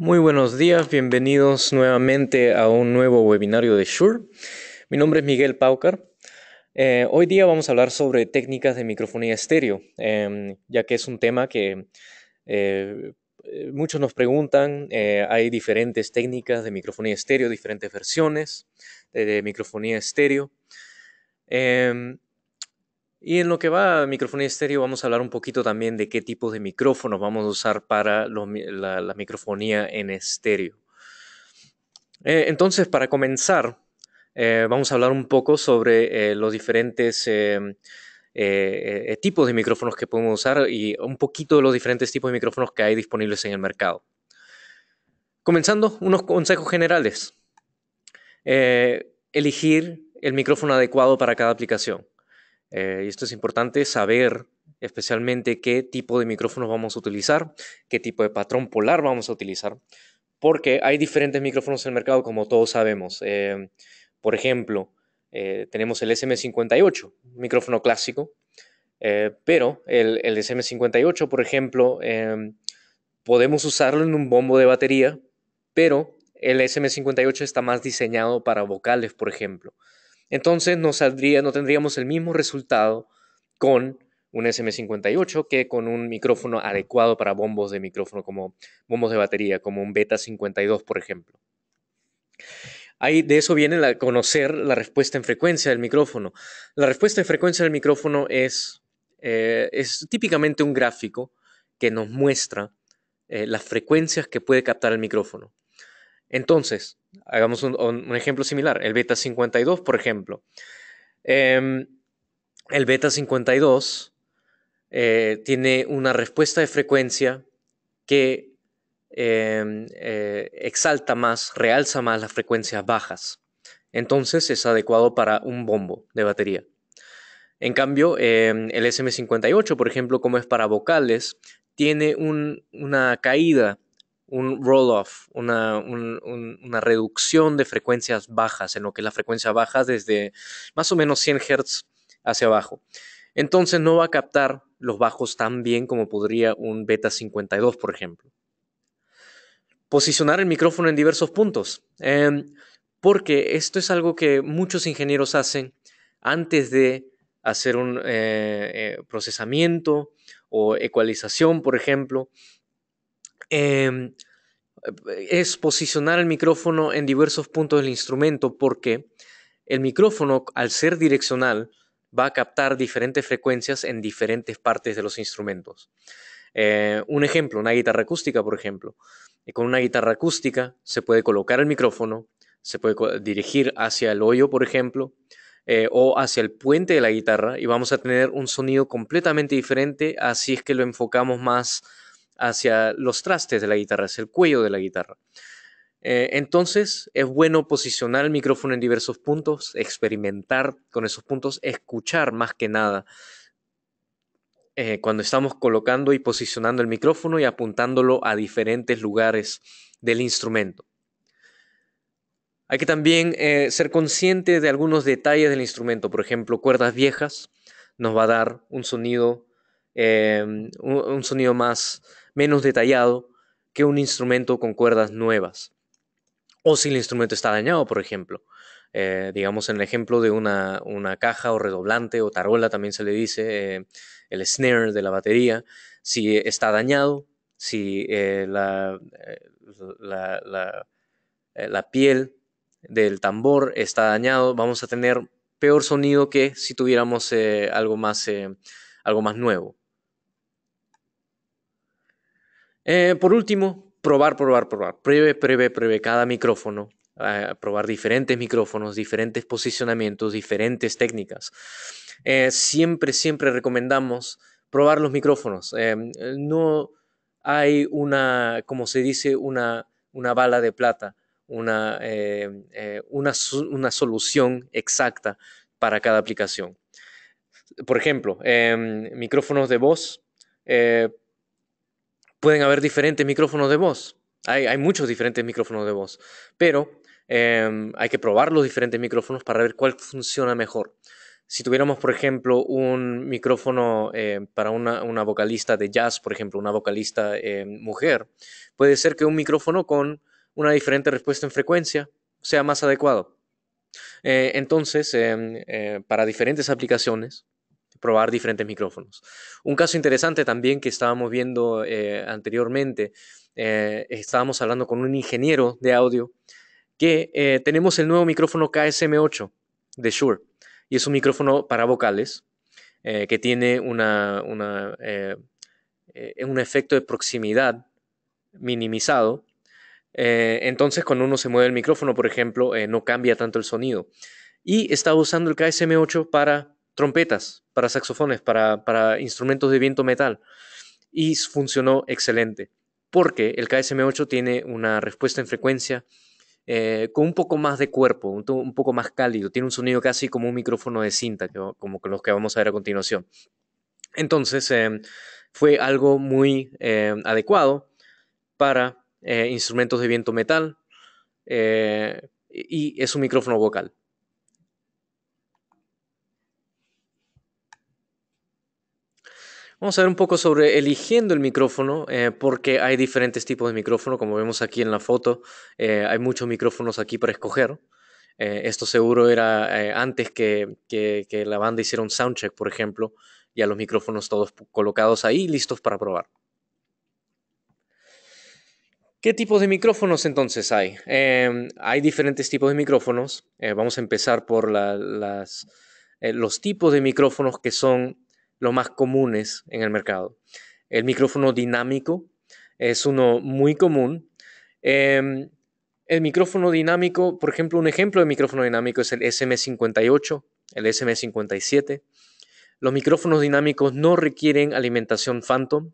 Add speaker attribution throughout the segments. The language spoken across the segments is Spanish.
Speaker 1: Muy buenos días, bienvenidos nuevamente a un nuevo webinario de Shure. Mi nombre es Miguel Paucar. Eh, hoy día vamos a hablar sobre técnicas de microfonía estéreo, em, ya que es un tema que eh, muchos nos preguntan. Eh, hay diferentes técnicas de microfonía estéreo, diferentes versiones de, de microfonía estéreo. Em, y en lo que va a micrófono estéreo vamos a hablar un poquito también de qué tipos de micrófonos vamos a usar para la, microfonía en estéreo. Eh, entonces, para comenzar, eh, vamos a hablar un poco sobre eh, los diferentes em, tipos de micrófonos que podemos usar y un poquito de los diferentes tipos de micrófonos que hay disponibles en el mercado. Comenzando, unos consejos generales. elegir el micrófono adecuado para cada aplicación. Eh, y esto es importante saber especialmente qué tipo de micrófonos vamos a utilizar, qué tipo de patrón polar vamos a utilizar, porque hay diferentes micrófonos en el mercado, como todos sabemos. Em, por ejemplo, eh, tenemos el SM58, micrófono clásico, eh, pero el, SM58, por ejemplo, em, podemos usarlo en un bombo de batería, pero el SM58 está más diseñado para vocales, por ejemplo entonces saldría, no tendríamos el mismo resultado con un SM58 que con un micrófono adecuado para bombos de micrófono como bombos de batería, como un Beta 52, por ejemplo. Ahí de eso viene conocer la respuesta en frecuencia del micrófono. La respuesta en frecuencia del micrófono es, eh, típicamente un gráfico que nos muestra eh, las frecuencias que puede captar el micrófono. Entonces, hagamos un, ejemplo similar, el beta 52, por ejemplo. Em, el beta 52 eh, tiene una respuesta de frecuencia que em, eh, exalta más, realza más las frecuencias bajas. Entonces es adecuado para un bombo de batería. En cambio, em, el SM58, por ejemplo, como es para vocales, tiene una caída un roll-off, una, una, reducción de frecuencias bajas, en lo que la frecuencia baja desde más o menos 100 Hz hacia abajo. Entonces no va a captar los bajos tan bien como podría un beta 52, por ejemplo. Posicionar el micrófono en diversos puntos, em, porque esto es algo que muchos ingenieros hacen antes de hacer un eh, eh, procesamiento o ecualización, por ejemplo, Em, es posicionar el micrófono en diversos puntos del instrumento porque el micrófono, al ser direccional, va a captar diferentes frecuencias en diferentes partes de los instrumentos. Eh, un ejemplo, una guitarra acústica, por ejemplo. con una guitarra acústica se puede colocar el micrófono, se puede dirigir hacia el hoyo, por ejemplo, eh, o hacia el puente de la guitarra y vamos a tener un sonido completamente diferente así es que lo enfocamos más hacia los trastes de la guitarra, hacia el cuello de la guitarra. Eh, entonces es bueno posicionar el micrófono en diversos puntos, experimentar con esos puntos, escuchar más que nada. Eh, cuando estamos colocando y posicionando el micrófono y apuntándolo a diferentes lugares del instrumento. Hay que también eh, ser consciente de algunos detalles del instrumento, por ejemplo, cuerdas viejas nos va a dar un sonido, un, sonido más menos detallado que un instrumento con cuerdas nuevas. O si el instrumento está dañado, por ejemplo. Eh, digamos en el ejemplo de una, una, caja o redoblante o tarola también se le dice, eh, el snare de la batería, si está dañado, si eh, la, la, la, piel del tambor está dañado, vamos a tener peor sonido que si tuviéramos algo, más, algo más nuevo. Eh, por último, probar, probar, probar. Pruebe, pruebe, pruebe cada micrófono. Eh, probar diferentes micrófonos, diferentes posicionamientos, diferentes técnicas. Eh, siempre, siempre recomendamos probar los micrófonos. no hay una, como se dice, una, bala de plata, una, solución exacta para cada aplicación. Por ejemplo, em, micrófonos de voz pueden haber diferentes micrófonos de voz. Hay, muchos diferentes micrófonos de voz, pero em, hay que probar los diferentes micrófonos para ver cuál funciona mejor. Si tuviéramos, por ejemplo, un micrófono em, para una, vocalista de jazz, por ejemplo, una vocalista em, mujer, puede ser que un micrófono con una diferente respuesta en frecuencia sea más adecuado. Eh, entonces, eh, para diferentes aplicaciones, probar diferentes micrófonos. Un caso interesante también que estábamos viendo eh, anteriormente, eh, estábamos hablando con un ingeniero de audio que eh, tenemos el nuevo micrófono KSM8 de Shure y es un micrófono para vocales que tiene un efecto de proximidad minimizado. entonces cuando uno se mueve el micrófono, por ejemplo, no cambia tanto el sonido. Y estaba usando el KSM8 para trompetas, para saxofones, para, instrumentos de viento metal. Y funcionó excelente, porque el KSM8 tiene una respuesta en frecuencia eh, con un poco más de cuerpo, un, poco más cálido, tiene un sonido casi como un micrófono de cinta, que, como los que vamos a ver a continuación. Entonces, eh, fue algo muy eh, adecuado para instrumentos de viento metal y es un micrófono vocal. Vamos a ver un poco sobre eligiendo el micrófono, eh, porque hay diferentes tipos de micrófono, como vemos aquí en la foto, eh, hay muchos micrófonos aquí para escoger. Eh, esto seguro era antes que, la banda hiciera un soundcheck, por ejemplo, ya los micrófonos todos colocados ahí, listos para probar. ¿Qué tipos de micrófonos entonces hay? Em, hay diferentes tipos de micrófonos. vamos a empezar por las, los tipos de micrófonos que son los más comunes en el mercado. El micrófono dinámico es uno muy común. Em, el micrófono dinámico, por ejemplo, un ejemplo de micrófono dinámico es el SM58, el SM57. Los micrófonos dinámicos no requieren alimentación phantom.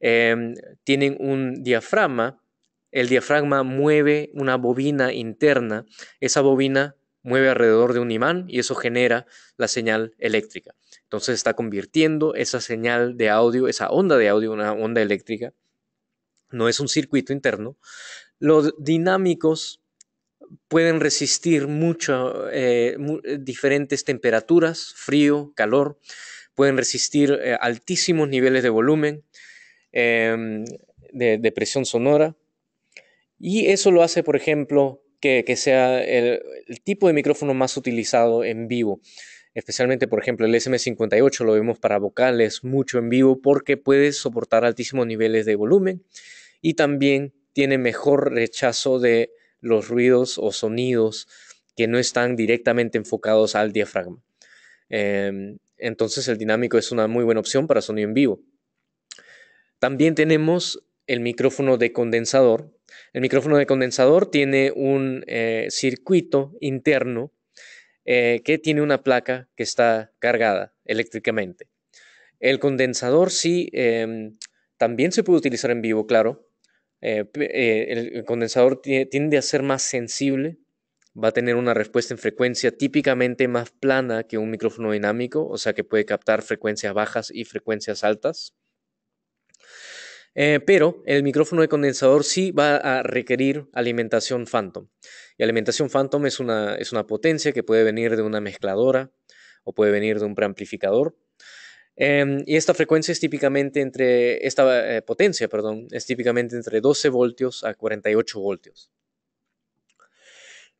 Speaker 1: Em, tienen un diafragma. El diafragma mueve una bobina interna. Esa bobina mueve alrededor de un imán y eso genera la señal eléctrica. Entonces está convirtiendo esa señal de audio, esa onda de audio, una onda eléctrica, no es un circuito interno. Los dinámicos pueden resistir mucho, eh, eh, diferentes temperaturas, frío, calor, pueden resistir eh, altísimos niveles de volumen, em, de, presión sonora, y eso lo hace, por ejemplo, que, sea el tipo de micrófono más utilizado en vivo especialmente por ejemplo el SM58 lo vemos para vocales mucho en vivo porque puede soportar altísimos niveles de volumen y también tiene mejor rechazo de los ruidos o sonidos que no están directamente enfocados al diafragma. Em, entonces el dinámico es una muy buena opción para sonido en vivo. También tenemos el micrófono de condensador. El micrófono de condensador tiene un eh, circuito interno eh, que tiene una placa que está cargada eléctricamente. El condensador sí, em, también se puede utilizar en vivo, claro. Eh, eh, el condensador tiende a ser más sensible, va a tener una respuesta en frecuencia típicamente más plana que un micrófono dinámico, o sea que puede captar frecuencias bajas y frecuencias altas. Eh, pero el micrófono de condensador sí va a requerir alimentación Phantom. Y alimentación Phantom es una, potencia que puede venir de una mezcladora o puede venir de un preamplificador. Em, y esta frecuencia es típicamente entre, esta eh, potencia, perdón, es típicamente entre 12 voltios a 48 voltios.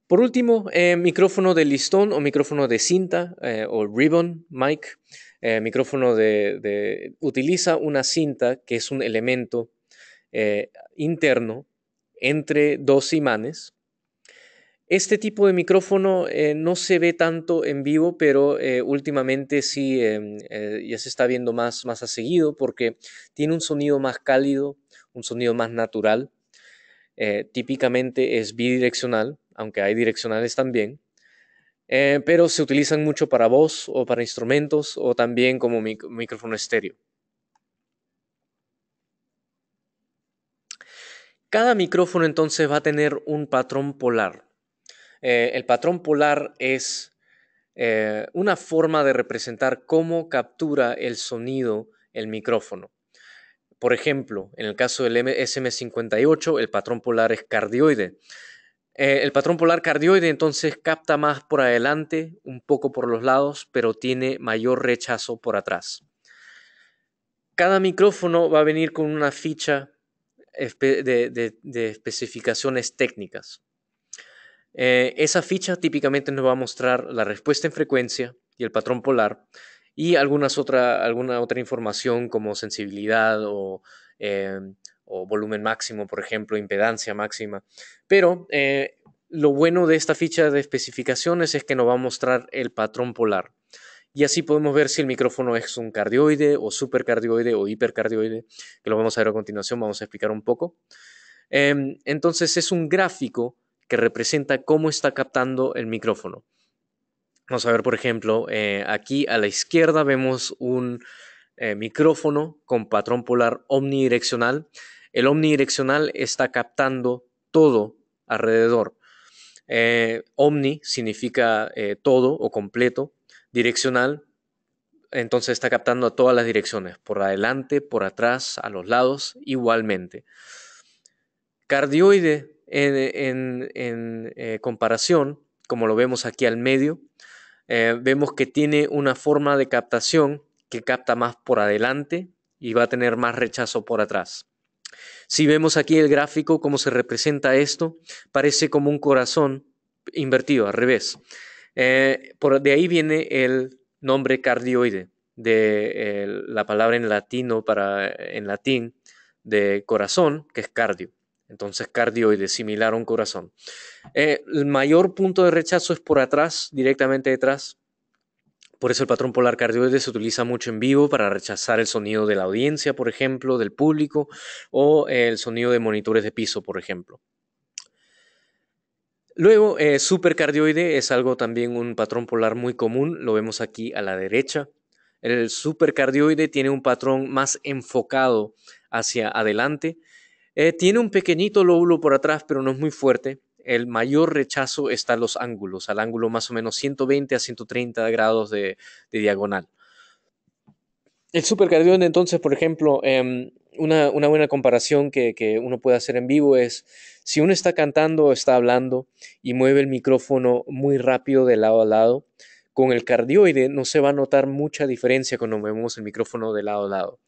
Speaker 1: Por último, eh, micrófono de listón o micrófono de cinta o ribbon mic eh, micrófono de, utiliza una cinta que es un elemento eh, interno entre dos imanes. Este tipo de micrófono eh, no se ve tanto en vivo, pero eh, últimamente sí ya se está viendo más, más a seguido porque tiene un sonido más cálido, un sonido más natural. típicamente es bidireccional, aunque hay direccionales también. Eh, pero se utilizan mucho para voz o para instrumentos o también como micrófono estéreo. Cada micrófono entonces va a tener un patrón polar. Eh, el patrón polar es eh, una forma de representar cómo captura el sonido el micrófono. Por ejemplo, en el caso del SM58, el patrón polar es cardioide. Eh, el patrón polar cardioide entonces capta más por adelante, un poco por los lados, pero tiene mayor rechazo por atrás. Cada micrófono va a venir con una ficha de, especificaciones técnicas. Eh, esa ficha típicamente nos va a mostrar la respuesta en frecuencia y el patrón polar y algunas alguna otra información como sensibilidad o eh, o volumen máximo, por ejemplo, impedancia máxima. Pero eh, lo bueno de esta ficha de especificaciones es que nos va a mostrar el patrón polar. Y así podemos ver si el micrófono es un cardioide o supercardioide o hipercardioide, que lo vamos a ver a continuación, vamos a explicar un poco. Em, entonces es un gráfico que representa cómo está captando el micrófono. Vamos a ver, por ejemplo, eh, aquí a la izquierda vemos un, eh, micrófono con patrón polar omnidireccional. El omnidireccional está captando todo alrededor. Eh, omni significa eh, todo o completo, direccional, entonces está captando a todas las direcciones, por adelante, por atrás, a los lados, igualmente. Cardioide en, comparación, como lo vemos aquí al medio, vemos que tiene una forma de captación que capta más por adelante y va a tener más rechazo por atrás. Si vemos aquí el gráfico, cómo se representa esto, parece como un corazón invertido, al revés. Eh, de ahí viene el nombre cardioide, de eh, la palabra en latino para eh, en latín de corazón, que es cardio. Entonces, cardioide, similar a un corazón. el mayor punto de rechazo es por atrás, directamente detrás, por eso el patrón polar cardioide se utiliza mucho en vivo para rechazar el sonido de la audiencia, por ejemplo, del público, o el sonido de monitores de piso, por ejemplo. Luego, eh, supercardioide es algo también un patrón polar muy común, lo vemos aquí a la derecha. El supercardioide tiene un patrón más enfocado hacia adelante. Eh, tiene un pequeñito lóbulo por atrás, pero no es muy fuerte el mayor rechazo está a los ángulos, al ángulo más o menos 120 a 130 grados de, diagonal. El supercardioide entonces, por ejemplo, em, una, buena comparación que, que, uno puede hacer en vivo es si uno está cantando o está hablando y mueve el micrófono muy rápido de lado a lado, con el cardioide no se va a notar mucha diferencia cuando movemos el micrófono de lado a lado.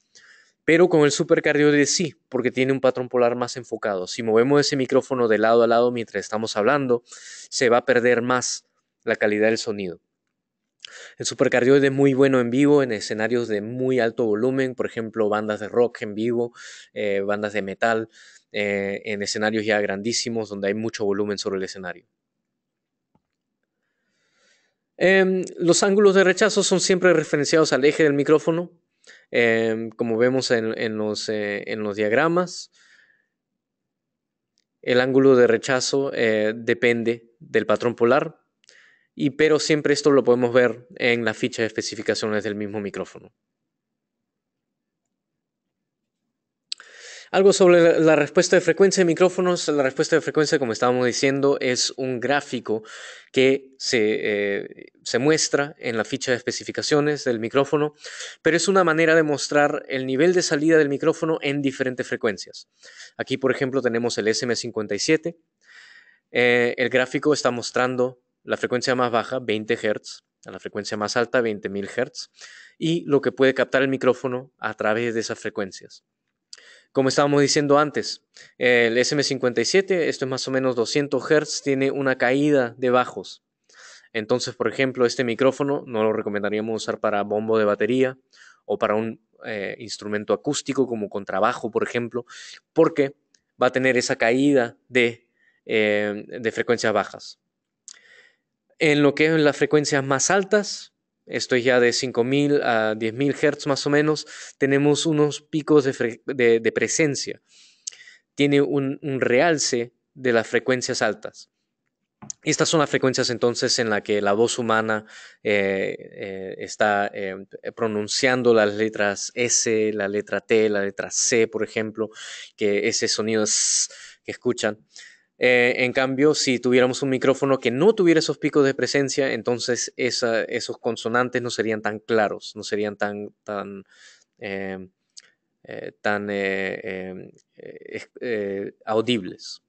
Speaker 1: Pero con el supercardioide sí, porque tiene un patrón polar más enfocado. Si movemos ese micrófono de lado a lado mientras estamos hablando, se va a perder más la calidad del sonido. El supercardioide es muy bueno en vivo, en escenarios de muy alto volumen, por ejemplo, bandas de rock en vivo, eh, bandas de metal, eh, en escenarios ya grandísimos donde hay mucho volumen sobre el escenario. Em, los ángulos de rechazo son siempre referenciados al eje del micrófono, Em, como vemos en, los, eh, en, los, diagramas. El ángulo de rechazo eh, depende del patrón polar, y, pero siempre esto lo podemos ver en la ficha de especificaciones del mismo micrófono. Algo sobre la respuesta de frecuencia de micrófonos. La respuesta de frecuencia, como estábamos diciendo, es un gráfico que eh, se, muestra en la ficha de especificaciones del micrófono, pero es una manera de mostrar el nivel de salida del micrófono en diferentes frecuencias. Aquí, por ejemplo, tenemos el SM57. Eh, el gráfico está mostrando la frecuencia más baja, 20 Hz, a la frecuencia más alta, 20.000 Hz, y lo que puede captar el micrófono a través de esas frecuencias. Como estábamos diciendo antes, el SM57, esto es más o menos 200 Hz, tiene una caída de bajos. Entonces, por ejemplo, este micrófono no lo recomendaríamos usar para bombo de batería o para un eh, instrumento acústico como contrabajo, por ejemplo, porque va a tener esa caída de, eh, de frecuencias bajas. En lo que es las frecuencias más altas, esto ya de 5.000 a 10.000 Hz más o menos, tenemos unos picos de, presencia. Tiene un, realce de las frecuencias altas. Estas son las frecuencias entonces en las que la voz humana eh, eh, está eh, pronunciando las letras S, la letra T, la letra C, por ejemplo, que ese sonido es que escuchan. Eh, en cambio, si tuviéramos un micrófono que no tuviera esos picos de presencia, entonces esos consonantes no serían tan claros, no serían tan, tan em, eh, eh, em, audibles.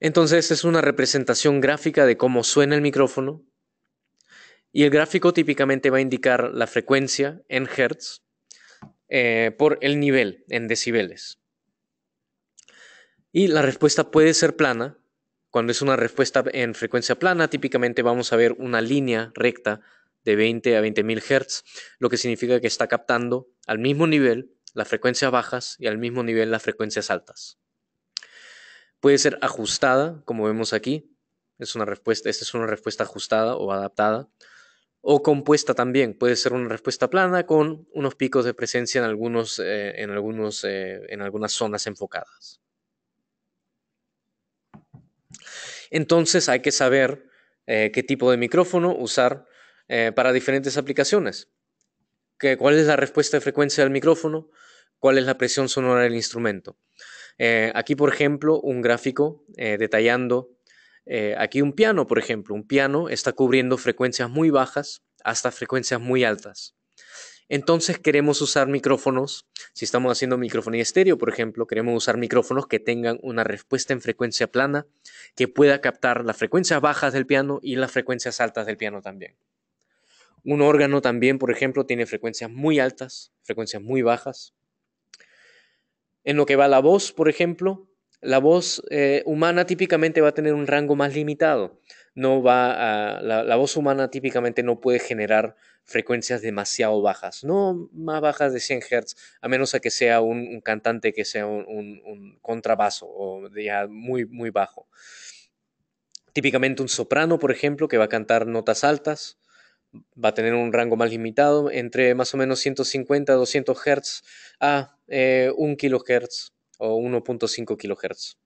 Speaker 1: Entonces es una representación gráfica de cómo suena el micrófono y el gráfico típicamente va a indicar la frecuencia en hertz por el nivel en decibeles. Y la respuesta puede ser plana. Cuando es una respuesta en frecuencia plana, típicamente vamos a ver una línea recta de 20 a 20.000 Hz, lo que significa que está captando al mismo nivel las frecuencias bajas y al mismo nivel las frecuencias altas. Puede ser ajustada, como vemos aquí. Es una respuesta, esta es una respuesta ajustada o adaptada. O compuesta también. Puede ser una respuesta plana con unos picos de presencia en eh, eh, algunas zonas enfocadas. Entonces hay que saber eh, qué tipo de micrófono usar eh, para diferentes aplicaciones. ¿Cuál es la respuesta de frecuencia del micrófono? ¿Cuál es la presión sonora del instrumento? Eh, aquí, por ejemplo, un gráfico detallando. aquí un piano, por ejemplo. Un piano está cubriendo frecuencias muy bajas hasta frecuencias muy altas. Entonces queremos usar micrófonos, si estamos haciendo microfonía estéreo, por ejemplo, queremos usar micrófonos que tengan una respuesta en frecuencia plana, que pueda captar las frecuencias bajas del piano y las frecuencias altas del piano también. Un órgano también, por ejemplo, tiene frecuencias muy altas, frecuencias muy bajas. En lo que va la voz, por ejemplo, la voz eh, humana típicamente va a tener un rango más limitado no va la, voz humana típicamente no puede generar frecuencias demasiado bajas, no más bajas de 100 Hz, a menos a que sea un, cantante que sea un, un, contrabaso o ya muy, muy bajo. Típicamente un soprano, por ejemplo, que va a cantar notas altas, va a tener un rango más limitado, entre más o menos 150 a 200 Hz a eh, 1 kHz o 1.5 kHz.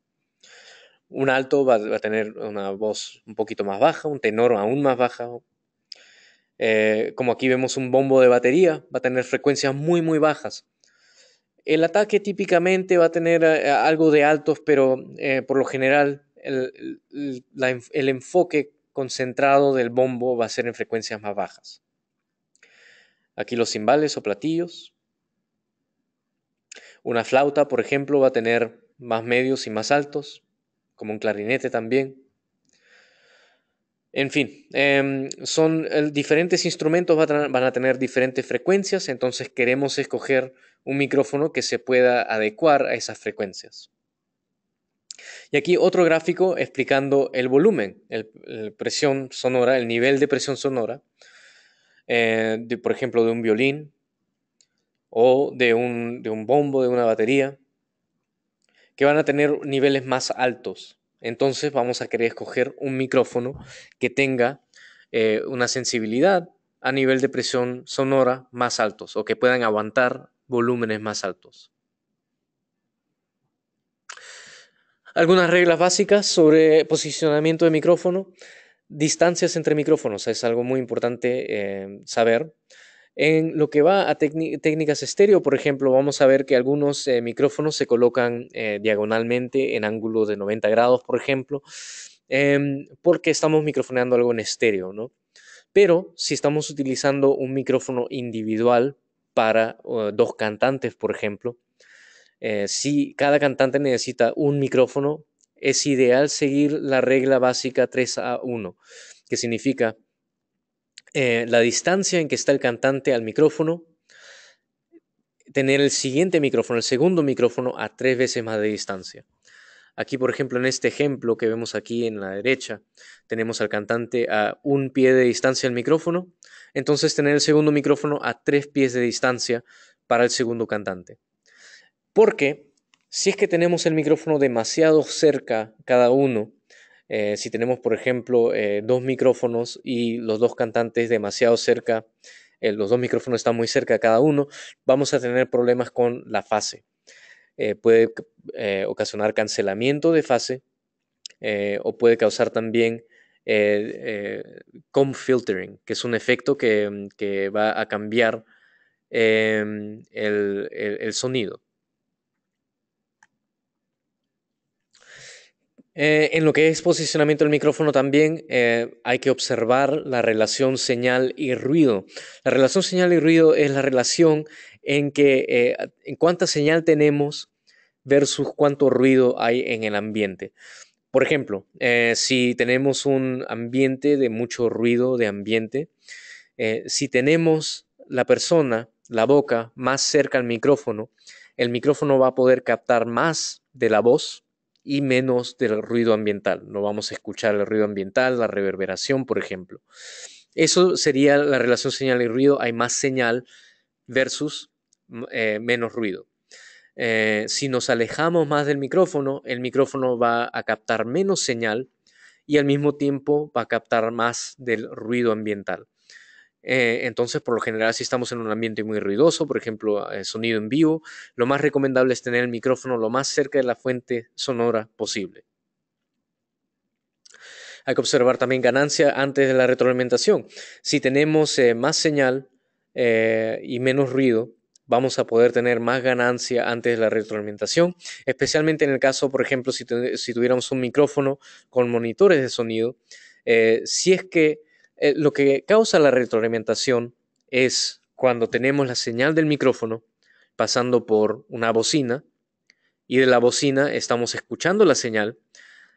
Speaker 1: Un alto va, a tener una voz un poquito más baja, un tenor aún más baja. Eh, como aquí vemos un bombo de batería, va a tener frecuencias muy, muy bajas. El ataque típicamente va a tener eh, algo de altos, pero eh, por lo general el, el enfoque concentrado del bombo va a ser en frecuencias más bajas. Aquí los cimbales o platillos. Una flauta, por ejemplo, va a tener más medios y más altos como un clarinete también. En fin, em, son diferentes instrumentos van a, tener diferentes frecuencias, entonces queremos escoger un micrófono que se pueda adecuar a esas frecuencias. Y aquí otro gráfico explicando el volumen, la presión sonora, el nivel de presión sonora, eh, por ejemplo, de un violín o de un bombo, de una batería que van a tener niveles más altos. Entonces vamos a querer escoger un micrófono que tenga eh, una sensibilidad a nivel de presión sonora más altos o que puedan aguantar volúmenes más altos. Algunas reglas básicas sobre posicionamiento de micrófono. Distancias entre micrófonos es algo muy importante eh, saber. En lo que va a técnicas estéreo, por ejemplo, vamos a ver que algunos eh, micrófonos se colocan eh, diagonalmente en ángulo de 90 grados, por ejemplo, em, porque estamos microfoneando algo en estéreo, ¿no? Pero si estamos utilizando un micrófono individual para dos cantantes, por ejemplo, eh, si cada cantante necesita un micrófono, es ideal seguir la regla básica 3 a 1, que significa eh, la distancia en que está el cantante al micrófono, tener el siguiente micrófono, el segundo micrófono a tres veces más de distancia. Aquí, por ejemplo, en este ejemplo que vemos aquí en la derecha, tenemos al cantante a un pie de distancia del micrófono, entonces tener el segundo micrófono a tres pies de distancia para el segundo cantante. Porque si es que tenemos el micrófono demasiado cerca cada uno, eh, si tenemos, por ejemplo, eh, dos micrófonos y los dos cantantes demasiado cerca, eh, los dos micrófonos están muy cerca de cada uno, vamos a tener problemas con la fase. puede ocasionar cancelamiento de fase o puede causar también comb filtering, que es un efecto que, va a cambiar em, el sonido. Eh, en lo que es posicionamiento del micrófono también eh, hay que observar la relación señal y ruido. La relación señal y ruido es la relación en que eh, en cuánta señal tenemos versus cuánto ruido hay en el ambiente. Por ejemplo, si tenemos un ambiente de mucho ruido de ambiente, si tenemos la persona, la boca más cerca al micrófono, el micrófono va a poder captar más de la voz y menos del ruido ambiental. No vamos a escuchar el ruido ambiental, la reverberación, por ejemplo. Eso sería la relación señal y ruido. Hay más señal versus mm, eh, menos ruido. Eh, si nos alejamos más del micrófono, el micrófono va a captar menos señal y al mismo tiempo va a captar más del ruido ambiental. Eh, entonces, por lo general, si estamos en un ambiente muy ruidoso, por ejemplo, eh, sonido en vivo, lo más recomendable es tener el micrófono lo más cerca de la fuente sonora posible. Hay que observar también ganancia antes de la retroalimentación. Si tenemos eh, más señal y menos ruido, vamos a poder tener más ganancia antes de la retroalimentación, especialmente en el caso, por ejemplo, si, si tuviéramos un micrófono con monitores de sonido. si es que eh, lo que causa la retroalimentación es cuando tenemos la señal del micrófono pasando por una bocina y de la bocina estamos escuchando la señal.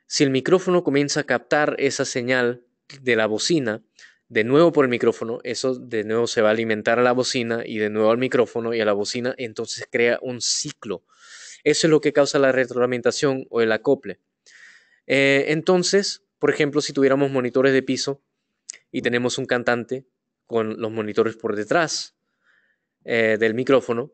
Speaker 1: Si el micrófono comienza a captar esa señal de la bocina, de nuevo por el micrófono, eso de nuevo se va a alimentar a la bocina y de nuevo al micrófono y a la bocina, entonces crea un ciclo. Eso es lo que causa la retroalimentación o el acople. Eh, entonces, por ejemplo, si tuviéramos monitores de piso, y tenemos un cantante con los monitores por detrás eh, del micrófono.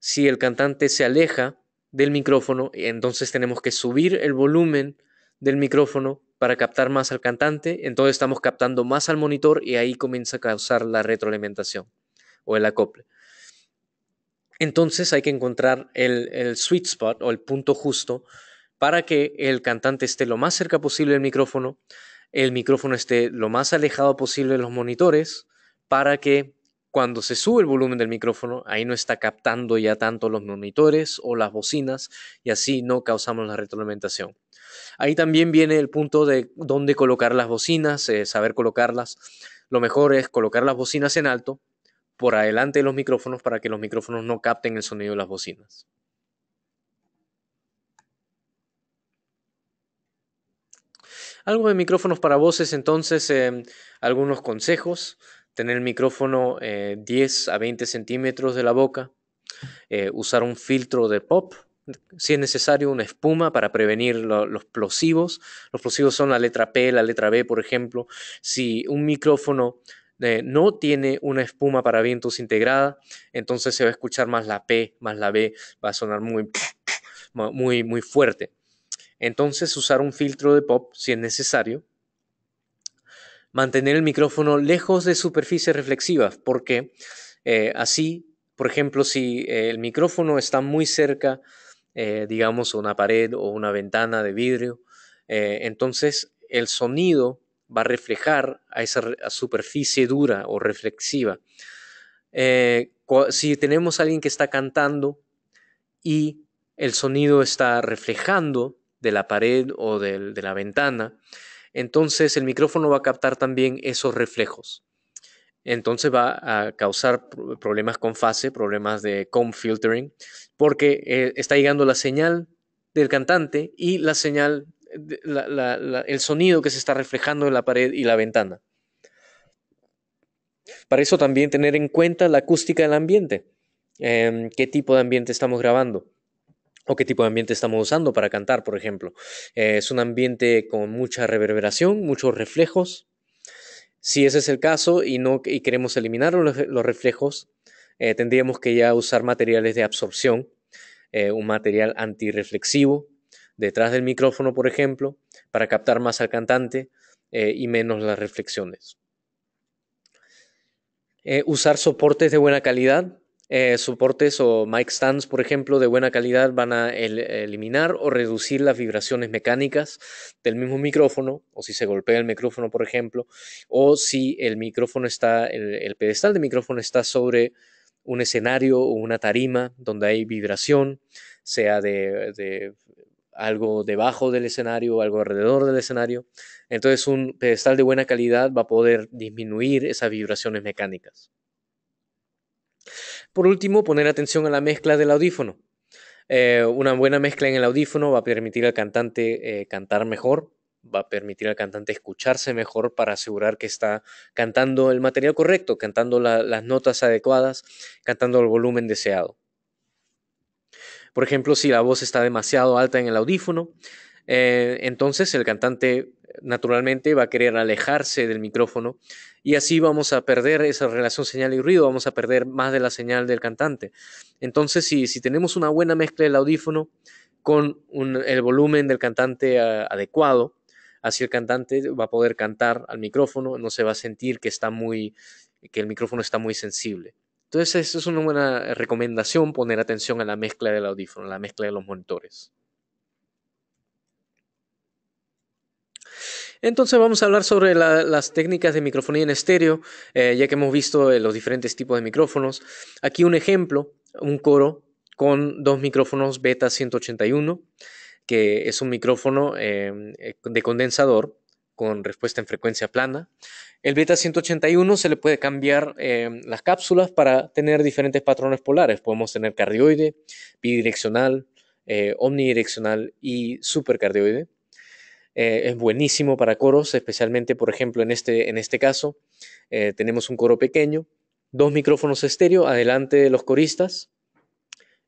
Speaker 1: Si el cantante se aleja del micrófono, entonces tenemos que subir el volumen del micrófono para captar más al cantante, entonces estamos captando más al monitor y ahí comienza a causar la retroalimentación o el acople. Entonces hay que encontrar el, sweet spot o el punto justo para que el cantante esté lo más cerca posible del micrófono, el micrófono esté lo más alejado posible de los monitores para que cuando se sube el volumen del micrófono, ahí no está captando ya tanto los monitores o las bocinas y así no causamos la retroalimentación. Ahí también viene el punto de dónde colocar las bocinas, eh, saber colocarlas. Lo mejor es colocar las bocinas en alto, por adelante de los micrófonos, para que los micrófonos no capten el sonido de las bocinas. Algo de micrófonos para voces, entonces, em, algunos consejos. Tener el micrófono 10 eh, a 20 centímetros de la boca. Eh, usar un filtro de pop, si es necesario, una espuma para prevenir los plosivos. Los plosivos son la letra P, la letra B, por ejemplo. Si un micrófono eh, no tiene una espuma para vientos integrada, entonces se va a escuchar más la P, más la B, va a sonar muy, muy, muy fuerte. Entonces usar un filtro de pop si es necesario. Mantener el micrófono lejos de superficies reflexivas porque eh, así, por ejemplo, si eh, el micrófono está muy cerca, eh, digamos, una pared o una ventana de vidrio, entonces el sonido va a reflejar a esa superficie dura o reflexiva. si tenemos a alguien que está cantando y el sonido está reflejando de la pared o de, de la ventana, entonces el micrófono va a captar también esos reflejos. Entonces va a causar problemas con fase, problemas de comb filtering, porque eh, está llegando la señal del cantante y la señal, el sonido que se está reflejando en la pared y la ventana. Para eso también tener en cuenta la acústica del ambiente, em, qué tipo de ambiente estamos grabando o qué tipo de ambiente estamos usando para cantar, por ejemplo. Eh, es un ambiente con mucha reverberación, muchos reflejos. Si ese es el caso y, no, y queremos eliminar los, reflejos, eh, tendríamos que ya usar materiales de absorción, eh, un material antirreflexivo detrás del micrófono, por ejemplo, para captar más al cantante y menos las reflexiones. usar soportes de buena calidad, eh, soportes o mic stands, por ejemplo, de buena calidad van a eliminar o reducir las vibraciones mecánicas del mismo micrófono, o si se golpea el micrófono, por ejemplo, o si el micrófono está, el, pedestal de micrófono está sobre un escenario o una tarima donde hay vibración, sea de, algo debajo del escenario, o algo alrededor del escenario. Entonces un pedestal de buena calidad va a poder disminuir esas vibraciones mecánicas. Por último, poner atención a la mezcla del audífono. Eh, una buena mezcla en el audífono va a permitir al cantante eh, cantar mejor, va a permitir al cantante escucharse mejor para asegurar que está cantando el material correcto, cantando las notas adecuadas, cantando el volumen deseado. Por ejemplo, si la voz está demasiado alta en el audífono, eh, entonces el cantante naturalmente va a querer alejarse del micrófono y así vamos a perder esa relación señal y ruido, vamos a perder más de la señal del cantante. Entonces, si, tenemos una buena mezcla del audífono con el volumen del cantante eh, adecuado, así el cantante va a poder cantar al micrófono, no se va a sentir que está muy que el micrófono está muy sensible. Entonces, eso es una buena recomendación, poner atención a la mezcla del audífono, a la mezcla de los monitores. Entonces vamos a hablar sobre las técnicas de microfonía en estéreo, eh, ya que hemos visto eh, los diferentes tipos de micrófonos. Aquí un ejemplo, un coro con dos micrófonos Beta 181, que es un micrófono em, eh, de condensador con respuesta en frecuencia plana. El Beta 181 se le puede cambiar em, las cápsulas para tener diferentes patrones polares. Podemos tener cardioide, bidireccional, omnidireccional y supercardioide. Eh, es buenísimo para coros, especialmente, por ejemplo, en este, en este caso, eh, tenemos un coro pequeño, dos micrófonos estéreo adelante de los coristas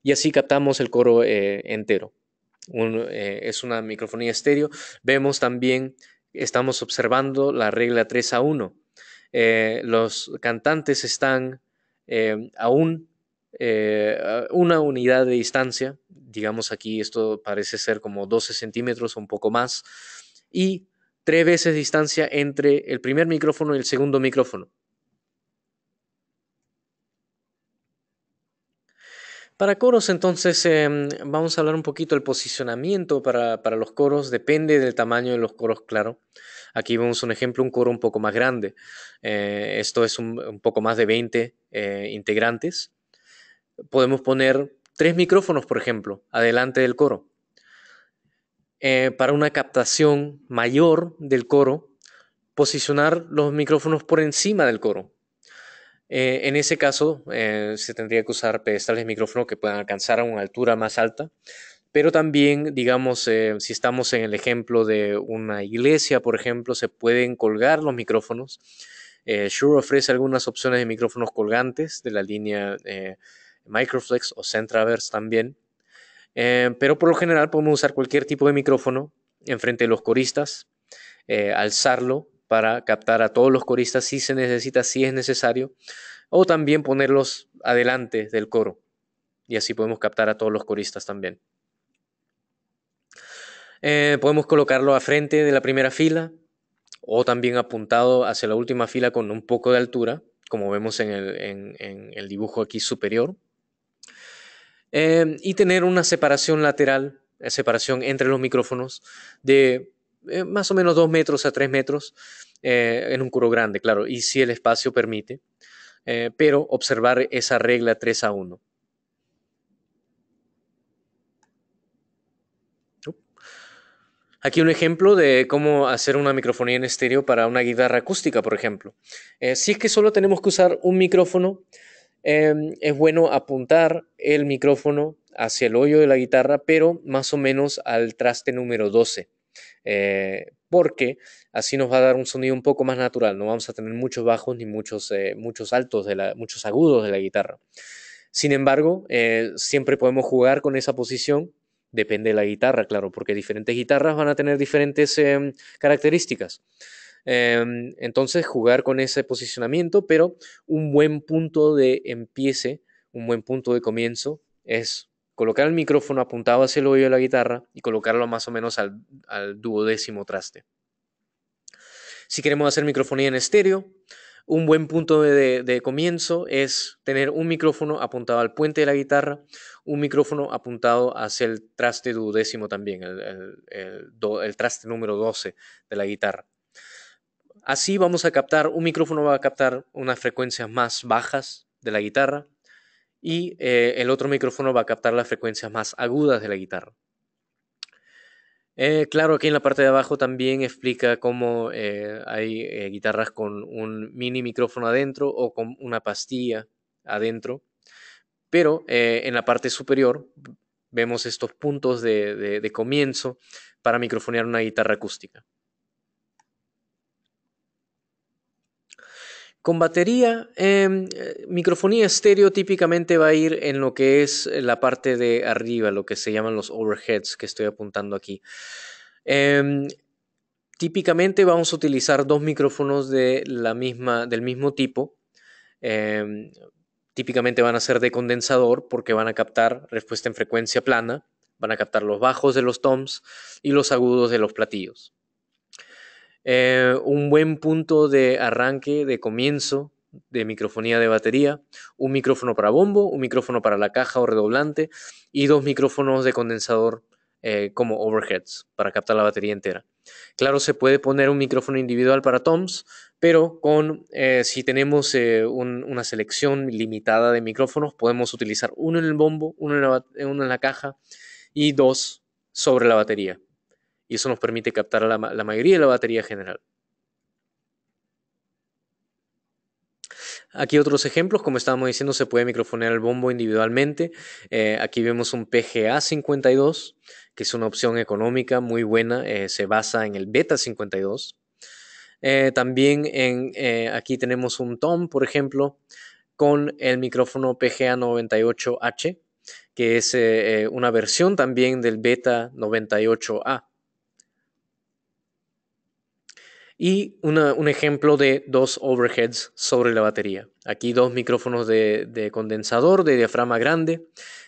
Speaker 1: y así captamos el coro eh, entero. es una microfonía estéreo. Vemos también, estamos observando la regla 3 a 1. los cantantes están aún una unidad de distancia, digamos aquí esto parece ser como 12 centímetros o un poco más y tres veces distancia entre el primer micrófono y el segundo micrófono. Para coros entonces em, vamos a hablar un poquito del posicionamiento para, los coros, depende del tamaño de los coros, claro. Aquí vemos un ejemplo, un coro un poco más grande. Eh, esto es un, poco más de 20 eh, integrantes. Podemos poner tres micrófonos, por ejemplo, adelante del coro. Eh, para una captación mayor del coro, posicionar los micrófonos por encima del coro. Eh, en ese caso, eh, se tendría que usar pedestales de micrófono que puedan alcanzar a una altura más alta, pero también, digamos, si estamos en el ejemplo de una iglesia, por ejemplo, se pueden colgar los micrófonos. Shure ofrece algunas opciones de micrófonos colgantes de la línea Microflex o Centraverse también. Eh, pero por lo general podemos usar cualquier tipo de micrófono enfrente de los coristas, eh, alzarlo para captar a todos los coristas si se necesita, si es necesario, o también ponerlos adelante del coro. Y así podemos captar a todos los coristas también. Eh, podemos colocarlo a frente de la primera fila o también apuntado hacia la última fila con un poco de altura, como vemos en el dibujo aquí superior. Em, y tener una separación lateral, eh, separación entre los micrófonos de eh, más o menos 2 metros a 3 metros eh, en un curo grande, claro, y si el espacio permite, pero observar esa regla 3 a 1. Aquí un ejemplo de cómo hacer una microfonía en estéreo para una guitarra acústica, por ejemplo. si es que solo tenemos que usar un micrófono, Em, es bueno apuntar el micrófono hacia el hoyo de la guitarra, pero más o menos al traste número 12. Eh, porque así nos va a dar un sonido un poco más natural, no vamos a tener muchos bajos ni muchos, eh, muchos altos, muchos agudos de la guitarra. Sin embargo, eh, siempre podemos jugar con esa posición, depende de la guitarra, claro, porque diferentes guitarras van a tener diferentes em, características. Em, entonces, jugar con ese posicionamiento, pero un buen punto de empiece, un buen punto de comienzo es colocar el micrófono apuntado hacia el oído de la guitarra y colocarlo más o menos al, duodécimo traste. Si queremos hacer microfonía en estéreo, un buen punto de, comienzo es tener un micrófono apuntado al puente de la guitarra, un micrófono apuntado hacia el traste duodécimo también, el, el traste número 12 de la guitarra. Así vamos a captar, un micrófono va a captar unas frecuencias más bajas de la guitarra y eh, el otro micrófono va a captar las frecuencias más agudas de la guitarra. Eh, claro, aquí en la parte de abajo también explica cómo eh, hay guitarras con un mini micrófono adentro o con una pastilla adentro, pero en la parte superior vemos estos puntos de, de comienzo para microfonear una guitarra acústica. Con batería, em, microfonía estéreo típicamente va a ir en lo que es la parte de arriba, lo que se llaman los overheads que estoy apuntando aquí. Em, típicamente vamos a utilizar dos micrófonos del mismo tipo. Em, típicamente van a ser de condensador porque van a captar respuesta en frecuencia plana, van a captar los bajos de los toms y los agudos de los platillos. Eh, un buen punto de arranque, de comienzo de microfonía de batería, un micrófono para bombo, un micrófono para la caja o redoblante y dos micrófonos de condensador eh, como overheads para captar la batería entera. Claro, se puede poner un micrófono individual para toms, pero con eh, si tenemos una selección limitada de micrófonos, podemos utilizar uno en el bombo, uno en la caja y dos sobre la batería y eso nos permite captar la, mayoría de la batería general. Aquí otros ejemplos, como estábamos diciendo, se puede microfonear el bombo individualmente. Eh, aquí vemos un PGA 52, que es una opción económica muy buena, eh, se basa en el Beta 52. Eh, también en, aquí tenemos un Tom, por ejemplo, con el micrófono PGA 98H, que es una versión también del Beta 98A. y un ejemplo de dos overheads sobre la batería. Aquí dos micrófonos de, condensador de diafragma grande.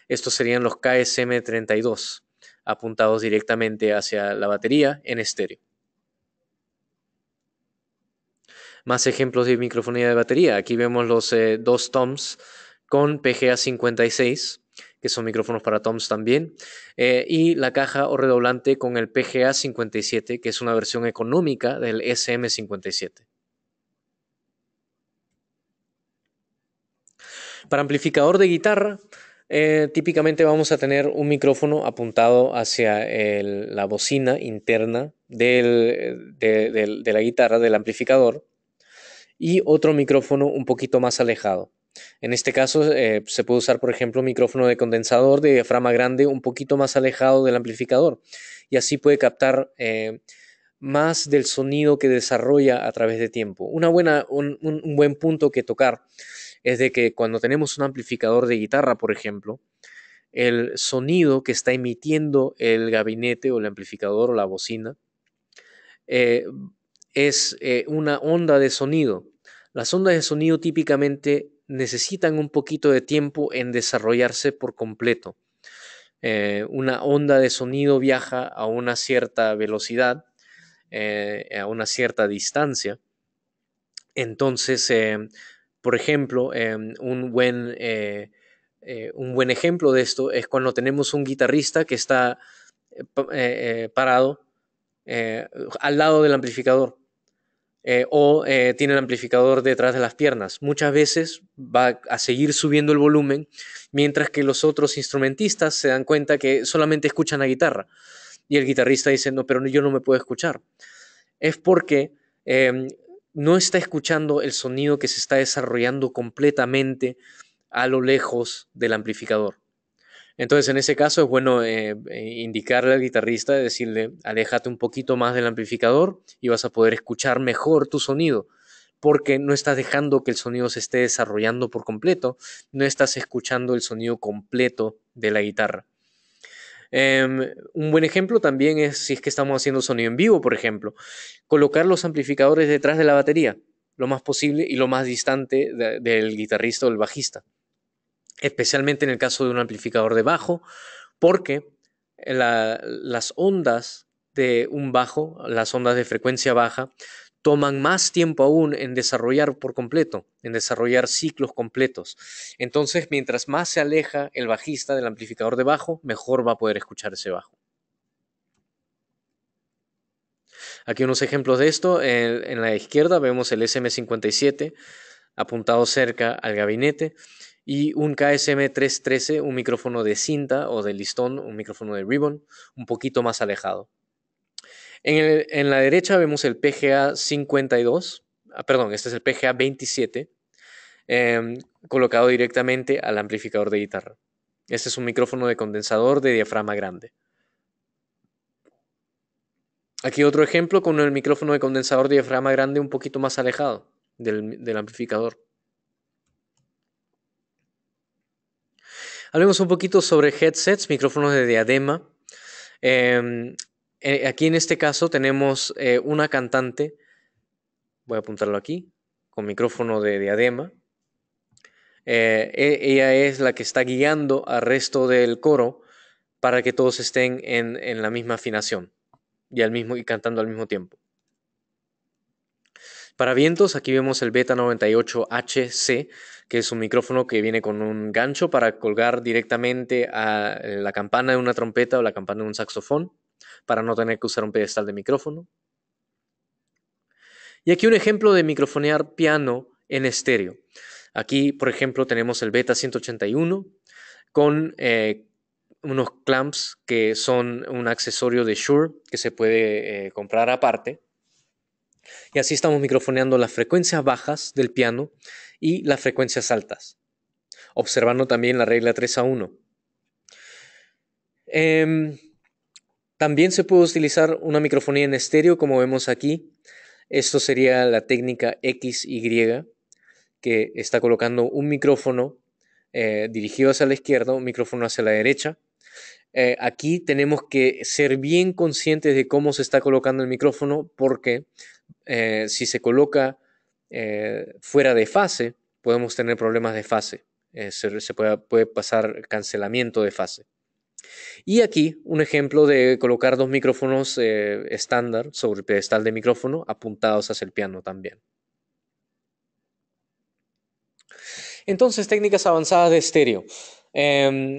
Speaker 1: Estos serían los KSM32 apuntados directamente hacia la batería en estéreo. Más ejemplos de microfonía de batería. Aquí vemos los eh, dos toms con PGA 56 que son micrófonos para toms también, eh, y la caja o redoblante con el PGA57, que es una versión económica del SM57. Para amplificador de guitarra, eh, típicamente vamos a tener un micrófono apuntado hacia la bocina interna de la guitarra, del amplificador, y otro micrófono un poquito más alejado. En este caso eh, se puede usar, por ejemplo, un micrófono de condensador de diafragma grande un poquito más alejado del amplificador y así puede captar eh, más del sonido que desarrolla a través de tiempo. un, buen punto que tocar es de que cuando tenemos un amplificador de guitarra, por ejemplo, el sonido que está emitiendo el gabinete o el amplificador o la bocina eh, es una onda de sonido. Las ondas de sonido típicamente necesitan un poquito de tiempo en desarrollarse por completo. Eh, una onda de sonido viaja a una cierta velocidad, eh, a una cierta distancia. Entonces, eh, por ejemplo, un buen, un, buen, ejemplo de esto es cuando tenemos un guitarrista que está parado al lado del amplificador eh, o eh, tiene el amplificador detrás de las piernas. Muchas veces va a seguir subiendo el volumen, mientras que los otros instrumentistas se dan cuenta que solamente escuchan la guitarra. Y el guitarrista dice, no, pero yo no me puedo escuchar. Es porque em, no está escuchando el sonido que se está desarrollando completamente a lo lejos del amplificador. Entonces, en ese caso es bueno eh, eh, indicarle al guitarrista, decirle, aléjate un poquito más del amplificador y vas a poder escuchar mejor tu sonido, porque no estás dejando que el sonido se esté desarrollando por completo, no estás escuchando el sonido completo de la guitarra. Em, un buen ejemplo también es si es que estamos haciendo sonido en vivo, por ejemplo, colocar los amplificadores detrás de la batería, lo más posible y lo más distante del guitarrista o el bajista especialmente en el caso de un amplificador de bajo, porque las ondas de un bajo, las ondas de frecuencia baja, toman más tiempo aún en desarrollar por completo, en desarrollar ciclos completos. Entonces, mientras más se aleja el bajista del amplificador de bajo, mejor va a poder escuchar ese bajo. Aquí unos ejemplos de esto. En, en la izquierda vemos el SM57 apuntado cerca al gabinete y un KSM313, un micrófono de cinta o de listón, un micrófono de ribbon, un poquito más alejado. En, la derecha vemos el PGA 52, ah, perdón, este es el PGA 27, em, colocado directamente al amplificador de guitarra. Este es un micrófono de condensador de diafragma grande. Aquí otro ejemplo con el micrófono de condensador de diafragma grande un poquito más alejado del, del amplificador. Hablemos un poquito sobre headsets, micrófonos de diadema. Em, eh, aquí en este caso tenemos eh, una cantante, voy a apuntarlo aquí, con micrófono de diadema. Eh, e, ella es la que está guiando al resto del coro para que todos estén en, en la misma afinación y, al mismo, y cantando al mismo tiempo. Para vientos, aquí vemos el Beta 98HC, que es un micrófono que viene con un gancho para colgar directamente a eh, la campana de una trompeta o la campana de un saxofón, para no tener que usar un pedestal de micrófono. Y aquí un ejemplo de microfonear piano en estéreo. Aquí, por ejemplo, tenemos el Beta 181 con eh, unos clamps que son un accesorio de Shure que se puede eh, comprar aparte y así estamos microfoneando las frecuencias bajas del piano y las frecuencias altas, observando también la regla 3 a 1. Em, también se puede utilizar una microfonía en estéreo, como vemos aquí. Esto sería la técnica XY, que está colocando un micrófono eh, dirigido hacia la izquierda, un micrófono hacia la derecha. Eh, aquí tenemos que ser bien conscientes de cómo se está colocando el micrófono porque eh, si se coloca eh, fuera de fase, podemos tener problemas de fase. Eh, se, puede, pasar cancelamiento de fase. Y aquí un ejemplo de colocar dos micrófonos estándar sobre el pedestal de micrófono apuntados hacia el piano también. Entonces, técnicas avanzadas de estéreo. Em,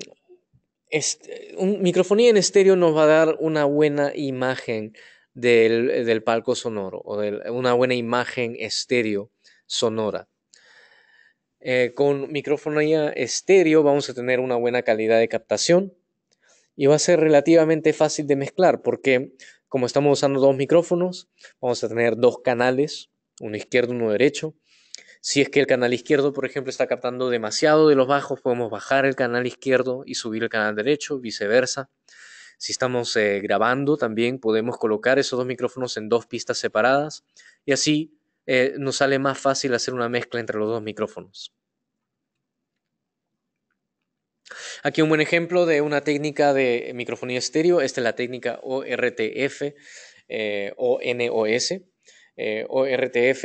Speaker 1: un microfonía en estéreo nos va a dar una buena imagen del, palco sonoro o de una buena imagen estéreo sonora. Eh, con micrófono estéreo vamos a tener una buena calidad de captación y va a ser relativamente fácil de mezclar porque como estamos usando dos micrófonos, vamos a tener dos canales, uno izquierdo y uno derecho. Si es que el canal izquierdo, por ejemplo, está captando demasiado de los bajos, podemos bajar el canal izquierdo y subir el canal derecho, viceversa. Si estamos eh, grabando también podemos colocar esos dos micrófonos en dos pistas separadas y así eh, nos sale más fácil hacer una mezcla entre los dos micrófonos. Aquí un buen ejemplo de una técnica de microfonía estéreo. Esta es la técnica ORTF eh, o ORTF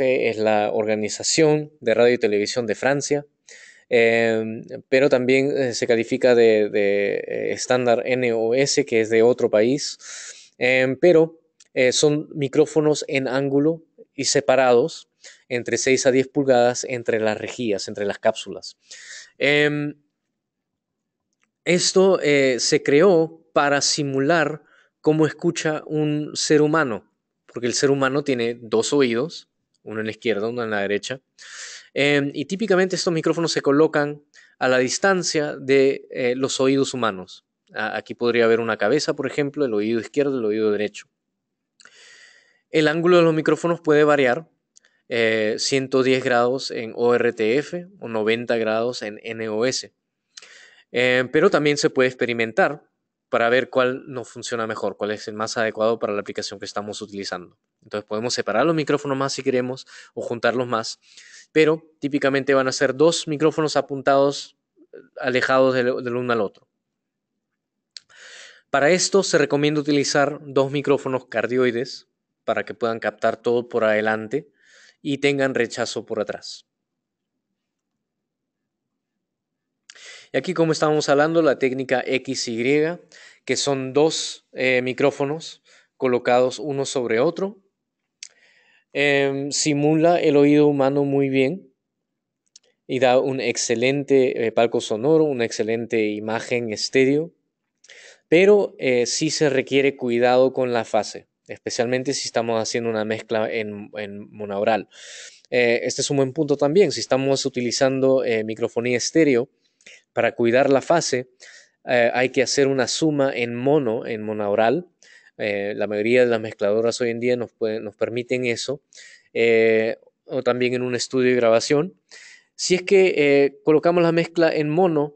Speaker 1: eh, es la Organización de Radio y Televisión de Francia. Em, pero también eh, se califica de, eh, estándar NOS, que es de otro país, em, pero eh, son micrófonos en ángulo y separados entre 6 a 10 pulgadas entre las rejillas, entre las cápsulas. Em, esto se creó para simular cómo escucha un ser humano, porque el ser humano tiene dos oídos, uno en la izquierda, uno en la derecha. Em, y típicamente estos micrófonos se colocan a la distancia de eh, los oídos humanos. aquí podría haber una cabeza, por ejemplo, el oído izquierdo, el oído derecho. El ángulo de los micrófonos puede variar, 110 eh, grados en ORTF o 90 grados en NOS. Em, pero también se puede experimentar para ver cuál nos funciona mejor, cuál es el más adecuado para la aplicación que estamos utilizando. Entonces podemos separar los micrófonos más si queremos o juntarlos más, pero típicamente van a ser dos micrófonos apuntados eh, alejados del, del uno al otro. Para esto se recomienda utilizar dos micrófonos cardioides para que puedan captar todo por adelante y tengan rechazo por atrás. Y aquí como estamos hablando, la técnica XY, que son dos eh, micrófonos colocados uno sobre otro, em, simula el oído humano muy bien y da un excelente eh, palco sonoro, una excelente imagen estéreo, pero eh, sí se requiere cuidado con la fase, especialmente si estamos haciendo una mezcla en, en monaural. este es un buen punto también. Si estamos utilizando microfonía estéreo, para cuidar la fase eh, hay que hacer una suma en mono, en mona oral. Eh, la mayoría de las mezcladoras hoy en día nos, permiten eso. Eh, o también en un estudio de grabación. Si es que colocamos la mezcla en mono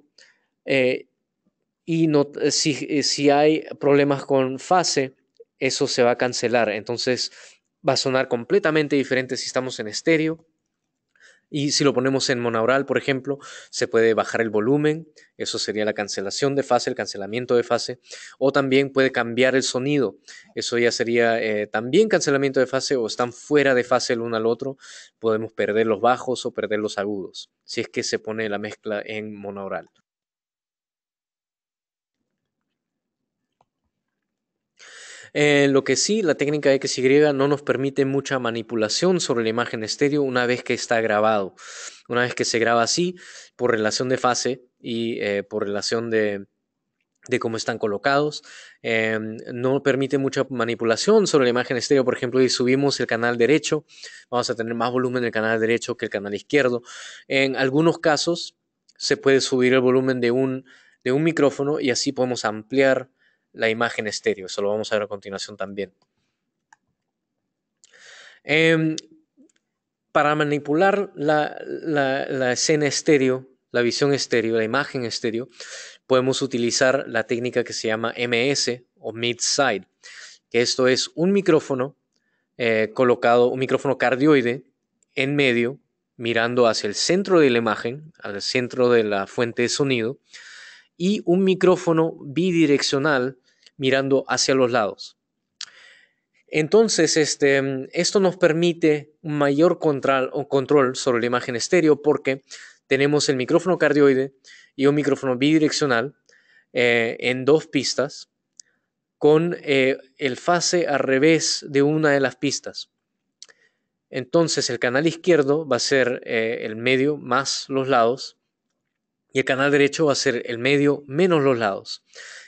Speaker 1: y si hay problemas con fase, eso se va a cancelar. Entonces va a sonar completamente diferente si estamos en estéreo y si lo ponemos en monaural, por ejemplo, se puede bajar el volumen, eso sería la cancelación de fase, el cancelamiento de fase, o también puede cambiar el sonido, eso ya sería eh, también cancelamiento de fase o están fuera de fase el uno al otro, podemos perder los bajos o perder los agudos, si es que se pone la mezcla en monaural. Eh, lo que sí, la técnica XY no nos permite mucha manipulación sobre la imagen estéreo una vez que está grabado. Una vez que se graba así, por relación de fase y eh, por relación de, cómo están colocados. Eh, no permite mucha manipulación sobre la imagen estéreo. Por ejemplo, si subimos el canal derecho, vamos a tener más volumen en el canal derecho que el canal izquierdo. En algunos casos, se puede subir el volumen de un, de un micrófono y así podemos ampliar la imagen estéreo. Eso lo vamos a ver a continuación también. Em, para manipular la, escena estéreo, la visión estéreo, la imagen estéreo, podemos utilizar la técnica que se llama MS o mid-side, que esto es un micrófono eh, colocado, un micrófono cardioide en medio, mirando hacia el centro de la imagen, al centro de la fuente de sonido, y un micrófono bidireccional mirando hacia los lados. Entonces, este, esto nos permite un mayor control, control sobre la imagen estéreo porque tenemos el micrófono cardioide y un micrófono bidireccional eh, en dos pistas con eh, el fase al revés de una de las pistas. Entonces el canal izquierdo va a ser eh, el medio más los lados y el canal derecho va a ser el medio menos los lados.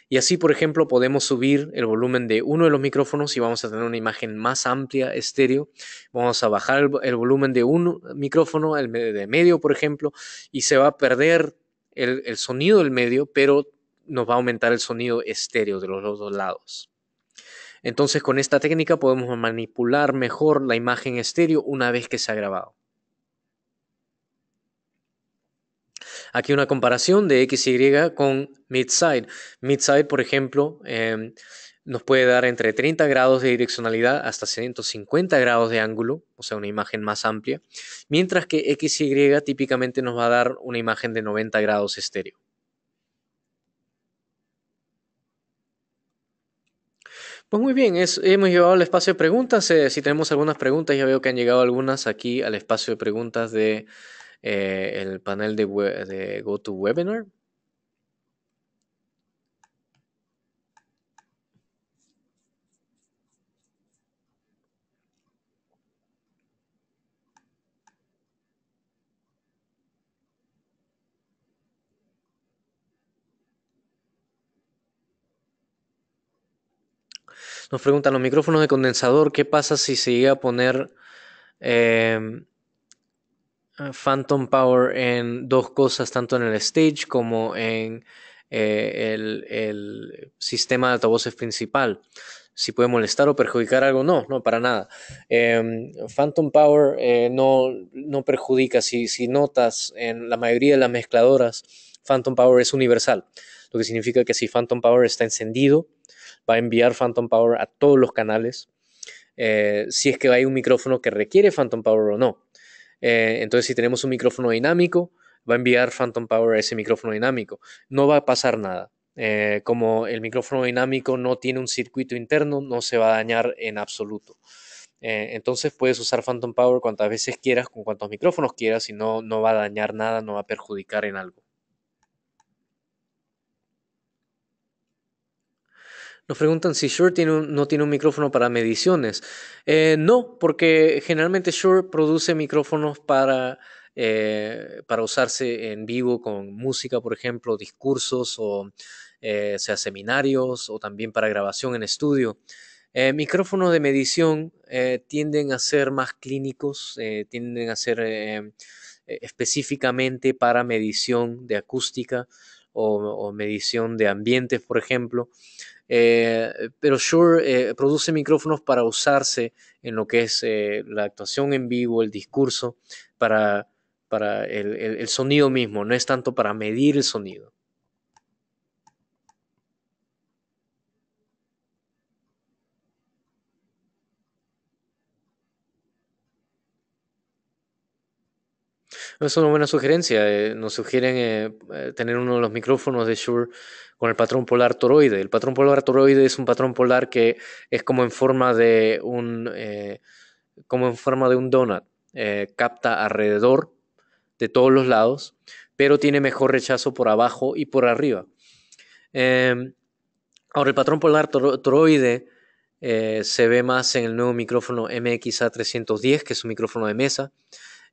Speaker 1: Y así, por ejemplo, podemos subir el volumen de uno de los micrófonos y vamos a tener una imagen más amplia estéreo. Vamos a bajar el, volumen de un micrófono, el de medio, por ejemplo, y se va a perder el, sonido del medio, pero nos va a aumentar el sonido estéreo de los dos lados. Entonces, con esta técnica podemos manipular mejor la imagen estéreo una vez que se ha grabado. Aquí una comparación de XY con midside. Midside, por ejemplo, em, nos puede dar entre 30 grados de direccionalidad hasta 150 grados de ángulo, o sea, una imagen más amplia, mientras que XY típicamente nos va a dar una imagen de 90 grados estéreo. Pues muy bien, hemos llegado al espacio de preguntas. Eh, si tenemos algunas preguntas, ya veo que han llegado algunas aquí al espacio de preguntas de eh, el panel de, de webinar Nos preguntan los micrófonos de condensador, ¿qué pasa si se llega a poner eh, eh, Phantom Power en dos cosas, tanto en el stage como en eh, el, sistema de altavoces principal. Si puede molestar o perjudicar algo, no, no, para nada. Em, Phantom Power eh, no, perjudica. Si, notas en la mayoría de las mezcladoras, Phantom Power es universal, lo que significa que si Phantom Power está encendido, va a enviar Phantom Power a todos los canales, si es que hay un micrófono que requiere Phantom Power o no. Eh, entonces, si tenemos un micrófono dinámico, va a enviar Phantom Power a ese micrófono dinámico. No va a pasar nada. Eh, como el micrófono dinámico no tiene un circuito interno, no se va a dañar en absoluto. Eh, entonces puedes usar Phantom Power cuantas veces quieras, con cuantos micrófonos quieras, y no, no va a dañar nada, no va a perjudicar en algo. Nos preguntan si Shure no tiene un micrófono para mediciones. Eh, no, porque generalmente Shure produce micrófonos para, eh, para usarse en vivo con música, por ejemplo, discursos o eh, sea seminarios o también para grabación en estudio. micrófonos de medición tienden a ser más clínicos, tienden a ser específicamente para medición de acústica o, o medición de ambientes, por ejemplo. Eh, pero Shure eh, produce micrófonos para usarse en lo que es eh, la actuación en vivo, el discurso, para, el, sonido mismo, no es tanto para medir el sonido. Es una buena sugerencia. Eh, nos sugieren eh, eh, tener uno de los micrófonos de Shure con el patrón polar toroide. El patrón polar toroide es un patrón polar que es como en forma de un, como en forma de un donut. capta alrededor de todos los lados, pero tiene mejor rechazo por abajo y por arriba. Em, ahora, el patrón polar toroide se ve más en el nuevo micrófono MXA310, que es un micrófono de mesa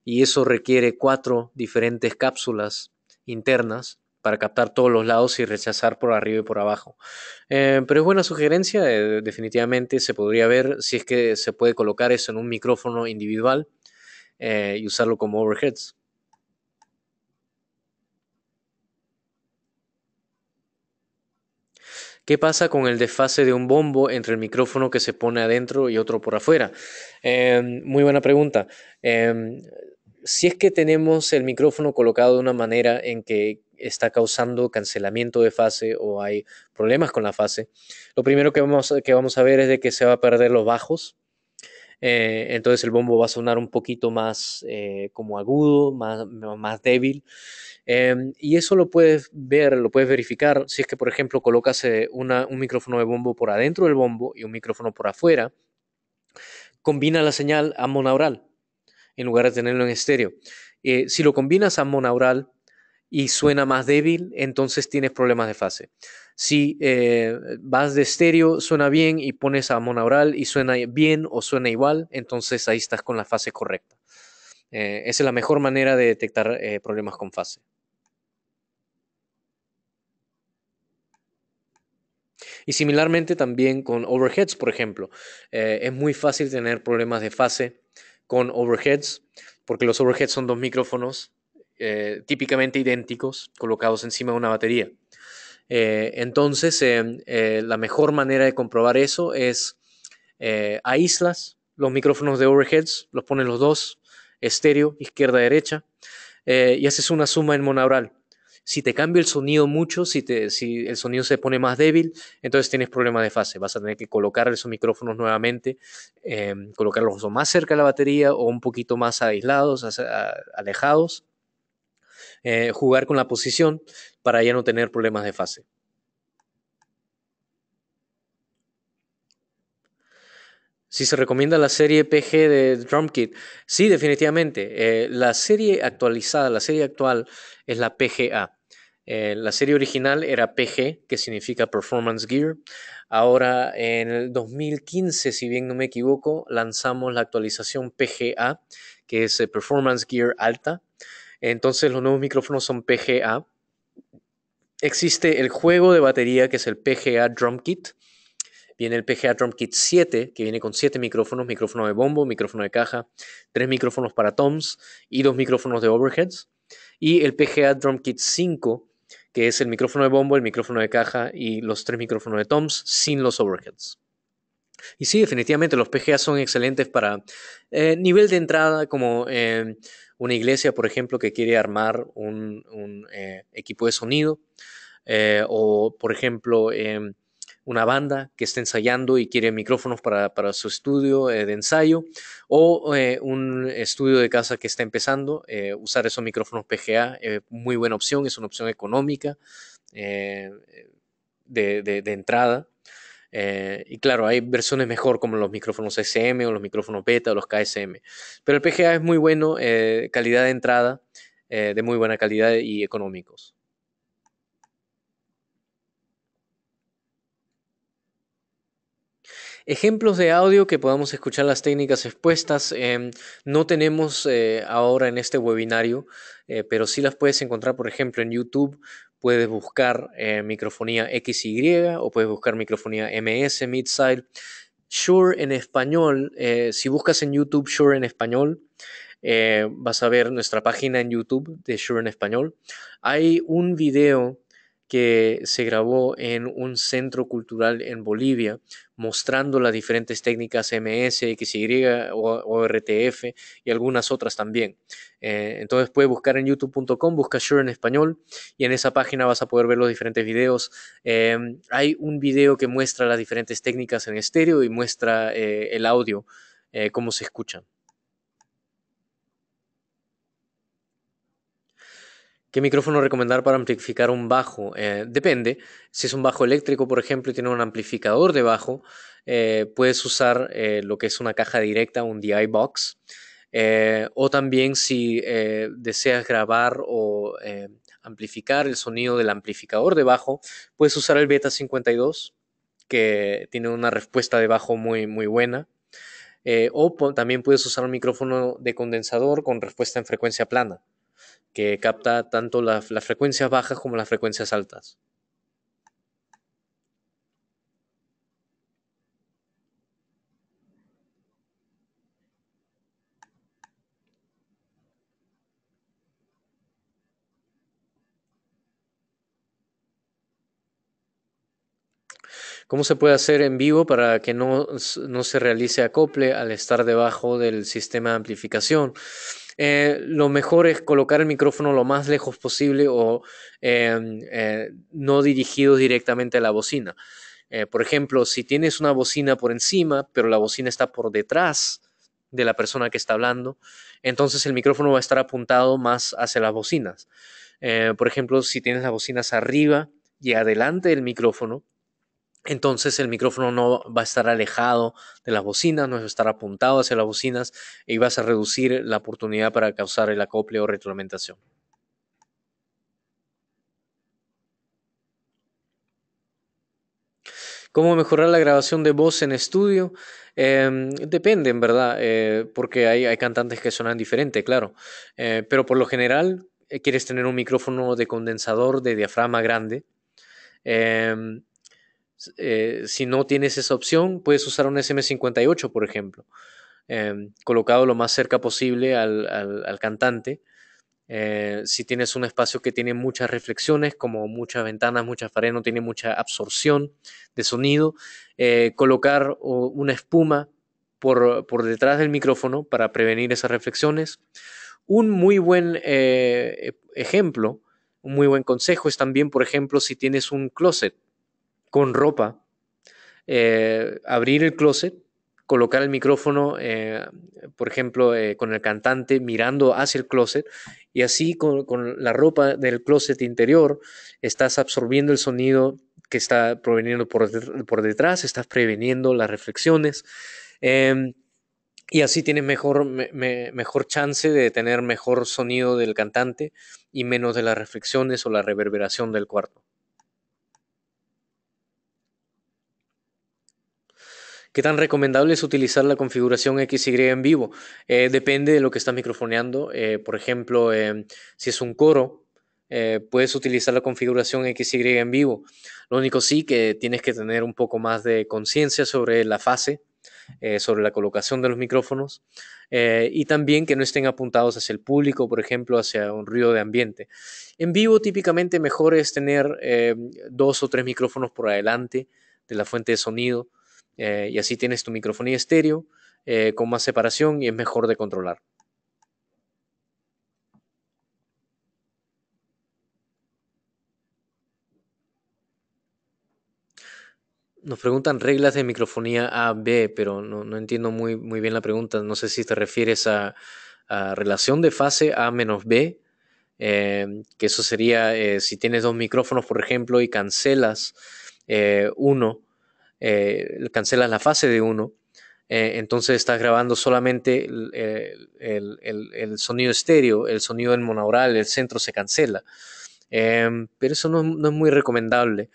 Speaker 1: y eso requiere cuatro diferentes cápsulas internas para captar todos los lados y rechazar por arriba y por abajo. Eh, pero es buena sugerencia, eh, definitivamente se podría ver si es que se puede colocar eso en un micrófono individual eh, y usarlo como overheads. ¿Qué pasa con el desfase de un bombo entre el micrófono que se pone adentro y otro por afuera? muy buena pregunta si es que tenemos el micrófono colocado de una manera en que está causando cancelamiento de fase o hay problemas con la fase, lo primero que vamos, a ver es de que se va a perder los bajos. Eh, entonces el bombo va a sonar un poquito más eh, como agudo, más, débil. Em, y eso lo puedes ver, lo puedes verificar si es que, por ejemplo, colocas eh, un micrófono de bombo por adentro del bombo y un micrófono por afuera. Combina la señal a monaural en lugar de tenerlo en estéreo. Eh, si lo combinas a monaural y suena más débil, entonces tienes problemas de fase. Si eh, vas de estéreo, suena bien y pones a monaural y suena bien o suena igual, entonces ahí estás con la fase correcta. Eh, esa es la mejor manera de detectar problemas con fase. Y similarmente también con overheads, por ejemplo. es muy fácil tener problemas de fase con overheads, porque los overheads son dos micrófonos eh, típicamente idénticos colocados encima de una batería. Eh, entonces, eh, la mejor manera de comprobar eso es aíslas los micrófonos de overheads, los ponen los dos, estéreo, izquierda, derecha, y haces una suma en monaural. Si te cambia el sonido mucho, si, el sonido se pone más débil, entonces tienes problemas de fase. Vas a tener que colocar esos micrófonos nuevamente, em, colocarlos más cerca de la batería o un poquito más aislados, alejados. Eh, jugar con la posición para ya no tener problemas de fase. Si se recomienda la serie PG de DrumKit, sí, definitivamente. Eh, la serie actualizada, la serie actual es la PGA. Eh, la serie original era PG, que significa Performance Gear. Ahora, en el 2015, si bien no me equivoco, lanzamos la actualización PGA, que es eh, Performance Gear Alta. Entonces, los nuevos micrófonos son PGA. Existe el juego de batería, que es el PGA Drum Viene el PGA Drum Kit 7, que viene con 7 micrófonos, micrófono de bombo, micrófono de caja, 3 micrófonos para toms y 2 micrófonos de overheads. Y el PGA Drum Kit 5, que es el micrófono de bombo, el micrófono de caja y los 3 micrófonos de toms sin los overheads. Y sí, definitivamente los PGA son excelentes para eh, nivel de entrada, como eh, una iglesia, por ejemplo, que quiere armar un, eh, equipo de sonido, o por ejemplo, em, una banda que está ensayando y quiere micrófonos para, su estudio eh, de ensayo, o eh, un estudio de casa que está empezando, eh, usar esos micrófonos PGA, es muy buena opción, es una opción económica de, de, entrada. y claro, hay versiones mejor como los micrófonos SM o los micrófonos beta o los KSM. Pero el PGA es muy bueno, calidad de entrada, de muy buena calidad y económicos. Ejemplos de audio que podamos escuchar las técnicas expuestas em, no tenemos eh, ahora en este webinario, eh, pero sí las puedes encontrar, por ejemplo, en YouTube. Puedes buscar eh, microfonía XY o puedes buscar microfonía MS, Midside. Sure en español, si buscas en YouTube Sure en español, vas a ver nuestra página en YouTube de Sure en español. Hay un video que se grabó en un centro cultural en Bolivia, mostrando las diferentes técnicas MS, XY, RTF y algunas otras también. Eh, entonces puedes buscar en youtube.com, busca Sure en español y en esa página vas a poder ver los diferentes videos. Eh, hay un video que muestra las diferentes técnicas en estéreo y muestra eh, el audio, cómo se escuchan. ¿Qué micrófono recomendar para amplificar un bajo? Eh, depende. Si es un bajo eléctrico, por ejemplo, y tiene un amplificador de bajo, eh, puedes usar eh, lo que es una caja directa, un DI box. o también si deseas grabar o amplificar el sonido del amplificador de bajo, puedes usar el Beta 52, que tiene una respuesta de bajo muy, muy buena. o también puedes usar un micrófono de condensador con respuesta en frecuencia plana que capta tanto las, frecuencias bajas como las frecuencias altas. ¿Cómo se puede hacer en vivo para que no, no, se realice acople al estar debajo del sistema de amplificación? Eh, lo mejor es colocar el micrófono lo más lejos posible o em, eh, no dirigido directamente a la bocina. Eh, por ejemplo, si tienes una bocina por encima, pero la bocina está por detrás de la persona que está hablando, entonces el micrófono va a estar apuntado más hacia las bocinas. por ejemplo, si tienes las bocinas arriba y adelante del micrófono, entonces el micrófono no va a estar alejado de las bocinas, no va a estar apuntado hacia las bocinas y vas a reducir la oportunidad para causar el acople o retroalimentación. ¿Cómo mejorar la grabación de voz en estudio? Em, depende, en verdad, eh, porque hay, cantantes que suenan diferente, claro. Eh, pero por lo general, eh, quieres tener un micrófono de condensador de diafragma grande em, eh, si no tienes esa opción, puedes usar un SM58, por ejemplo, em, colocado lo más cerca posible al, cantante. Eh, si tienes un espacio que tiene muchas reflexiones, como muchas ventanas, muchas paredes, no tiene mucha absorción de sonido, eh, colocar una espuma por, por, detrás del micrófono para prevenir esas reflexiones. Un muy buen ejemplo, un muy buen consejo es también, por ejemplo, si tienes un closet con ropa, eh, abrir el closet, colocar el micrófono, eh, por ejemplo, eh, con el cantante mirando hacia el closet y así con, la ropa del closet interior estás absorbiendo el sonido que está proveniendo por, detrás, estás preveniendo las reflexiones em, y así tienes mejor chance de tener mejor sonido del cantante y menos de las reflexiones o la reverberación del cuarto. ¿Qué tan recomendable es utilizar la configuración XY en vivo? Eh, depende de lo que estás microfoneando. Eh, por ejemplo, em, si es un coro, eh, puedes utilizar la configuración XY en vivo. Lo único sí que tienes que tener un poco más de conciencia sobre la fase sobre la colocación de los micrófonos y también que no estén apuntados hacia el público, por ejemplo, hacia un ruido de ambiente. En vivo típicamente mejor es tener em, dos o tres micrófonos por adelante de la fuente de sonido eh, y así tienes tu microfonía estéreo eh, con más separación y es mejor de controlar. Nos preguntan reglas de microfonía A, B, pero no, entiendo muy, bien la pregunta. No sé si te refieres a, relación de fase A menos B, eh, que eso sería si tienes dos micrófonos, por ejemplo, y cancelas uno, eh, cancelas la fase de uno, eh, entonces estás grabando solamente el, el, sonido estéreo, el sonido en monaural, el centro se cancela. Em, pero eso no, es muy recomendable.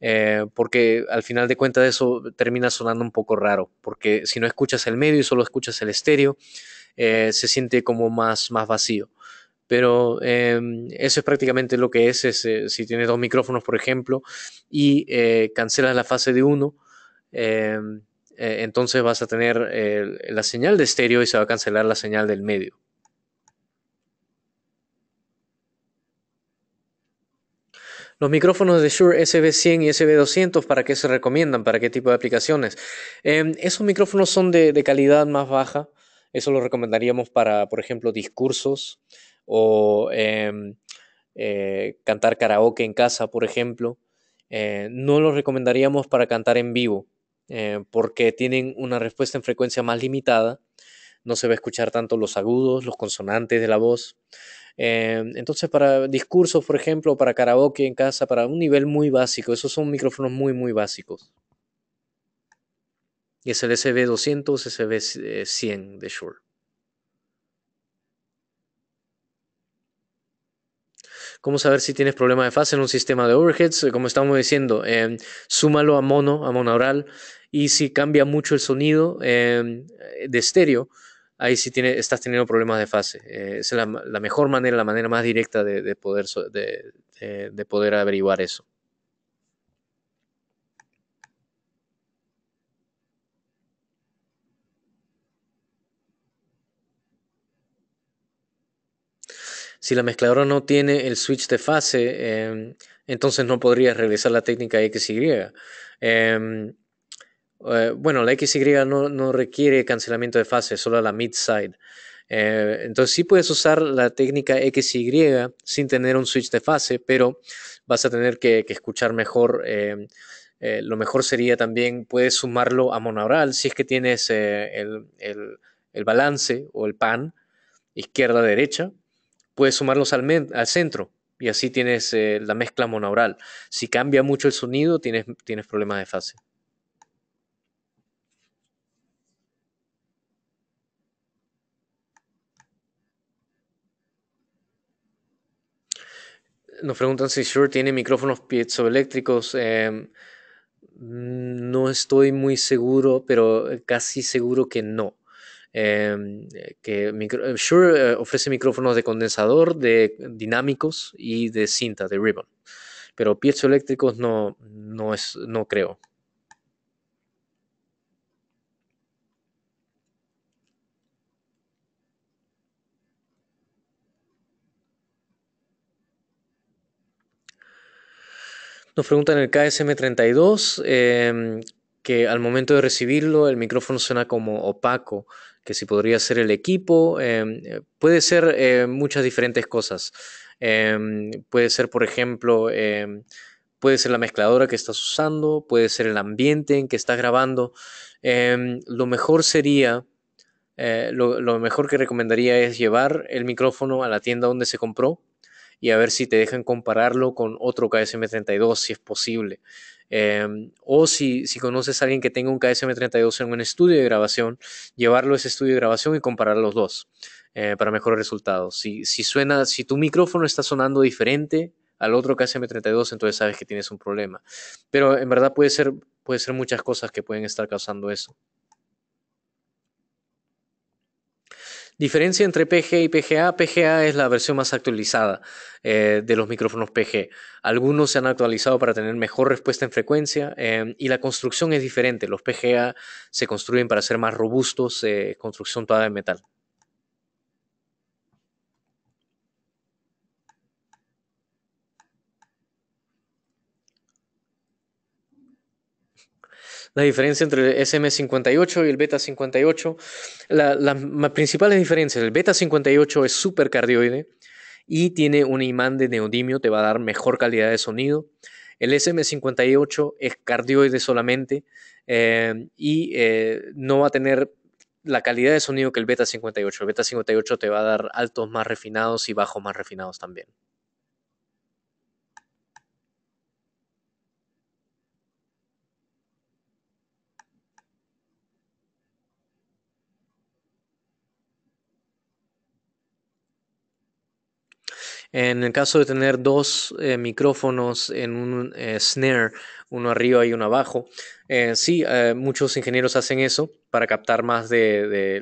Speaker 1: Eh, porque al final de cuentas eso termina sonando un poco raro, porque si no escuchas el medio y solo escuchas el estéreo, se siente como más, más vacío pero em, eso es prácticamente lo que es, si tienes dos micrófonos, por ejemplo, y cancelas la fase de uno, Em, eh, entonces vas a tener eh, la señal de estéreo y se va a cancelar la señal del medio. Los micrófonos de Shure SB100 y SB200, ¿para qué se recomiendan? ¿Para qué tipo de aplicaciones? Em, esos micrófonos son de, calidad más baja. Eso lo recomendaríamos para, por ejemplo, discursos o em, eh, cantar karaoke en casa, por ejemplo. no lo recomendaríamos para cantar en vivo. Eh, porque tienen una respuesta en frecuencia más limitada, no se va a escuchar tanto los agudos, los consonantes de la voz. Eh, entonces, para discursos, por ejemplo, para karaoke en casa, para un nivel muy básico, esos son micrófonos muy, muy básicos. Y es el SB200, SB100 eh, de Shure. cómo saber si tienes problemas de fase en un sistema de overheads, eh, como estamos diciendo, em, súmalo a mono, a oral, y si cambia mucho el sonido em, eh, de estéreo, ahí sí estás teniendo problemas de fase. Eh, es la, mejor manera, la manera más directa de poder averiguar eso. Si la mezcladora no tiene el switch de fase, em, entonces no podrías realizar la técnica XY. Em, eh, bueno, la XY no, no requiere cancelamiento de fase, solo la mid-side. Eh, entonces sí puedes usar la técnica XY sin tener un switch de fase, pero vas a tener que, escuchar mejor. Em, eh, lo mejor sería también, puedes sumarlo a oral si es que tienes el, balance o el pan izquierda-derecha puedes sumarlos al, centro y así tienes eh, la mezcla monaural. Si cambia mucho el sonido, tienes, tienes problemas de fase. Nos preguntan si Shure tiene micrófonos piezoeléctricos. Em, no estoy muy seguro, pero casi seguro que no eh, que micro, eh, eh, ofrece micrófonos de condensador, de dinámicos y de cinta, de ribbon. Pero piezoeléctricos no, no, es, no creo. Nos preguntan el KSM32, eh, em, que al momento de recibirlo el micrófono suena como opaco que si podría ser el equipo, em, puede ser eh, muchas diferentes cosas. Em, puede ser, por ejemplo, em, puede ser la mezcladora que estás usando, puede ser el ambiente en que estás grabando. lo mejor sería, eh, lo, lo mejor que recomendaría es llevar el micrófono a la tienda donde se compró y a ver si te dejan compararlo con otro KSM32 si es posible. Em, o si, si, conoces a alguien que tenga un KSM32 en un estudio de grabación, llevarlo a ese estudio de grabación y comparar los dos eh, para mejores resultados. Si, si, suena, si tu micrófono está sonando diferente al otro KSM32, entonces sabes que tienes un problema. Pero en verdad puede ser, puede ser muchas cosas que pueden estar causando eso. Diferencia entre PG y PGA. PGA es la versión más actualizada eh, de los micrófonos PG. Algunos se han actualizado para tener mejor respuesta en frecuencia em, y la construcción es diferente. Los PGA se construyen para ser más robustos, eh, construcción toda de metal. la diferencia entre el SM58 y el Beta 58. las principales diferencias, el Beta 58 es supercardioide y tiene un imán de neodimio, te va a dar mejor calidad de sonido. El SM58 es cardioide solamente eh, y eh, no va a tener la calidad de sonido que el Beta 58. El Beta 58 te va a dar altos más refinados y bajos más refinados también. En el caso de tener dos eh, micrófonos en un eh, snare, uno arriba y uno abajo, eh, sí, muchos ingenieros hacen eso para captar más de,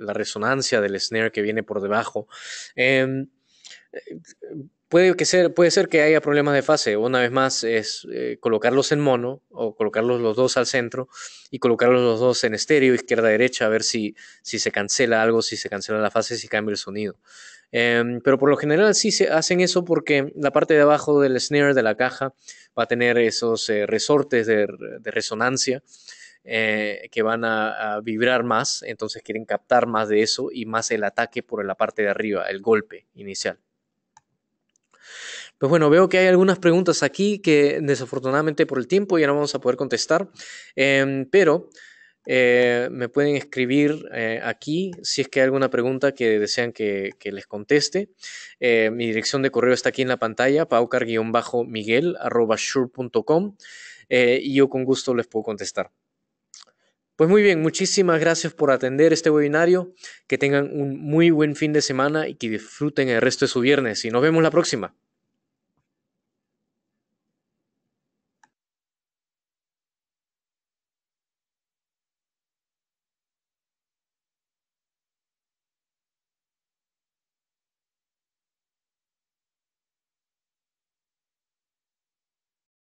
Speaker 1: la resonancia del snare que viene por debajo. Em, puede, ser, que haya problemas de fase. Una vez más, es colocarlos en mono o colocarlos los dos al centro y colocarlos los dos en estéreo, izquierda-derecha, a ver si, si se cancela algo, si se cancela la fase, si cambia el sonido. Em, pero por lo general sí se hacen eso porque la parte de abajo del snare de la caja va a tener esos eh, resortes de, resonancia eh, que van a, vibrar más, entonces quieren captar más de eso y más el ataque por la parte de arriba, el golpe inicial. Pues bueno, veo que hay algunas preguntas aquí que desafortunadamente por el tiempo ya no vamos a poder contestar, em, pero... Eh, me pueden escribir eh, aquí si es que hay alguna pregunta que desean que, les conteste. Eh, mi dirección de correo está aquí en la pantalla, paucar-miguel y yo con gusto les puedo contestar. Pues muy bien, muchísimas gracias por atender este webinario. Que tengan un muy buen fin de semana y que disfruten el resto de su viernes. Y nos vemos la próxima.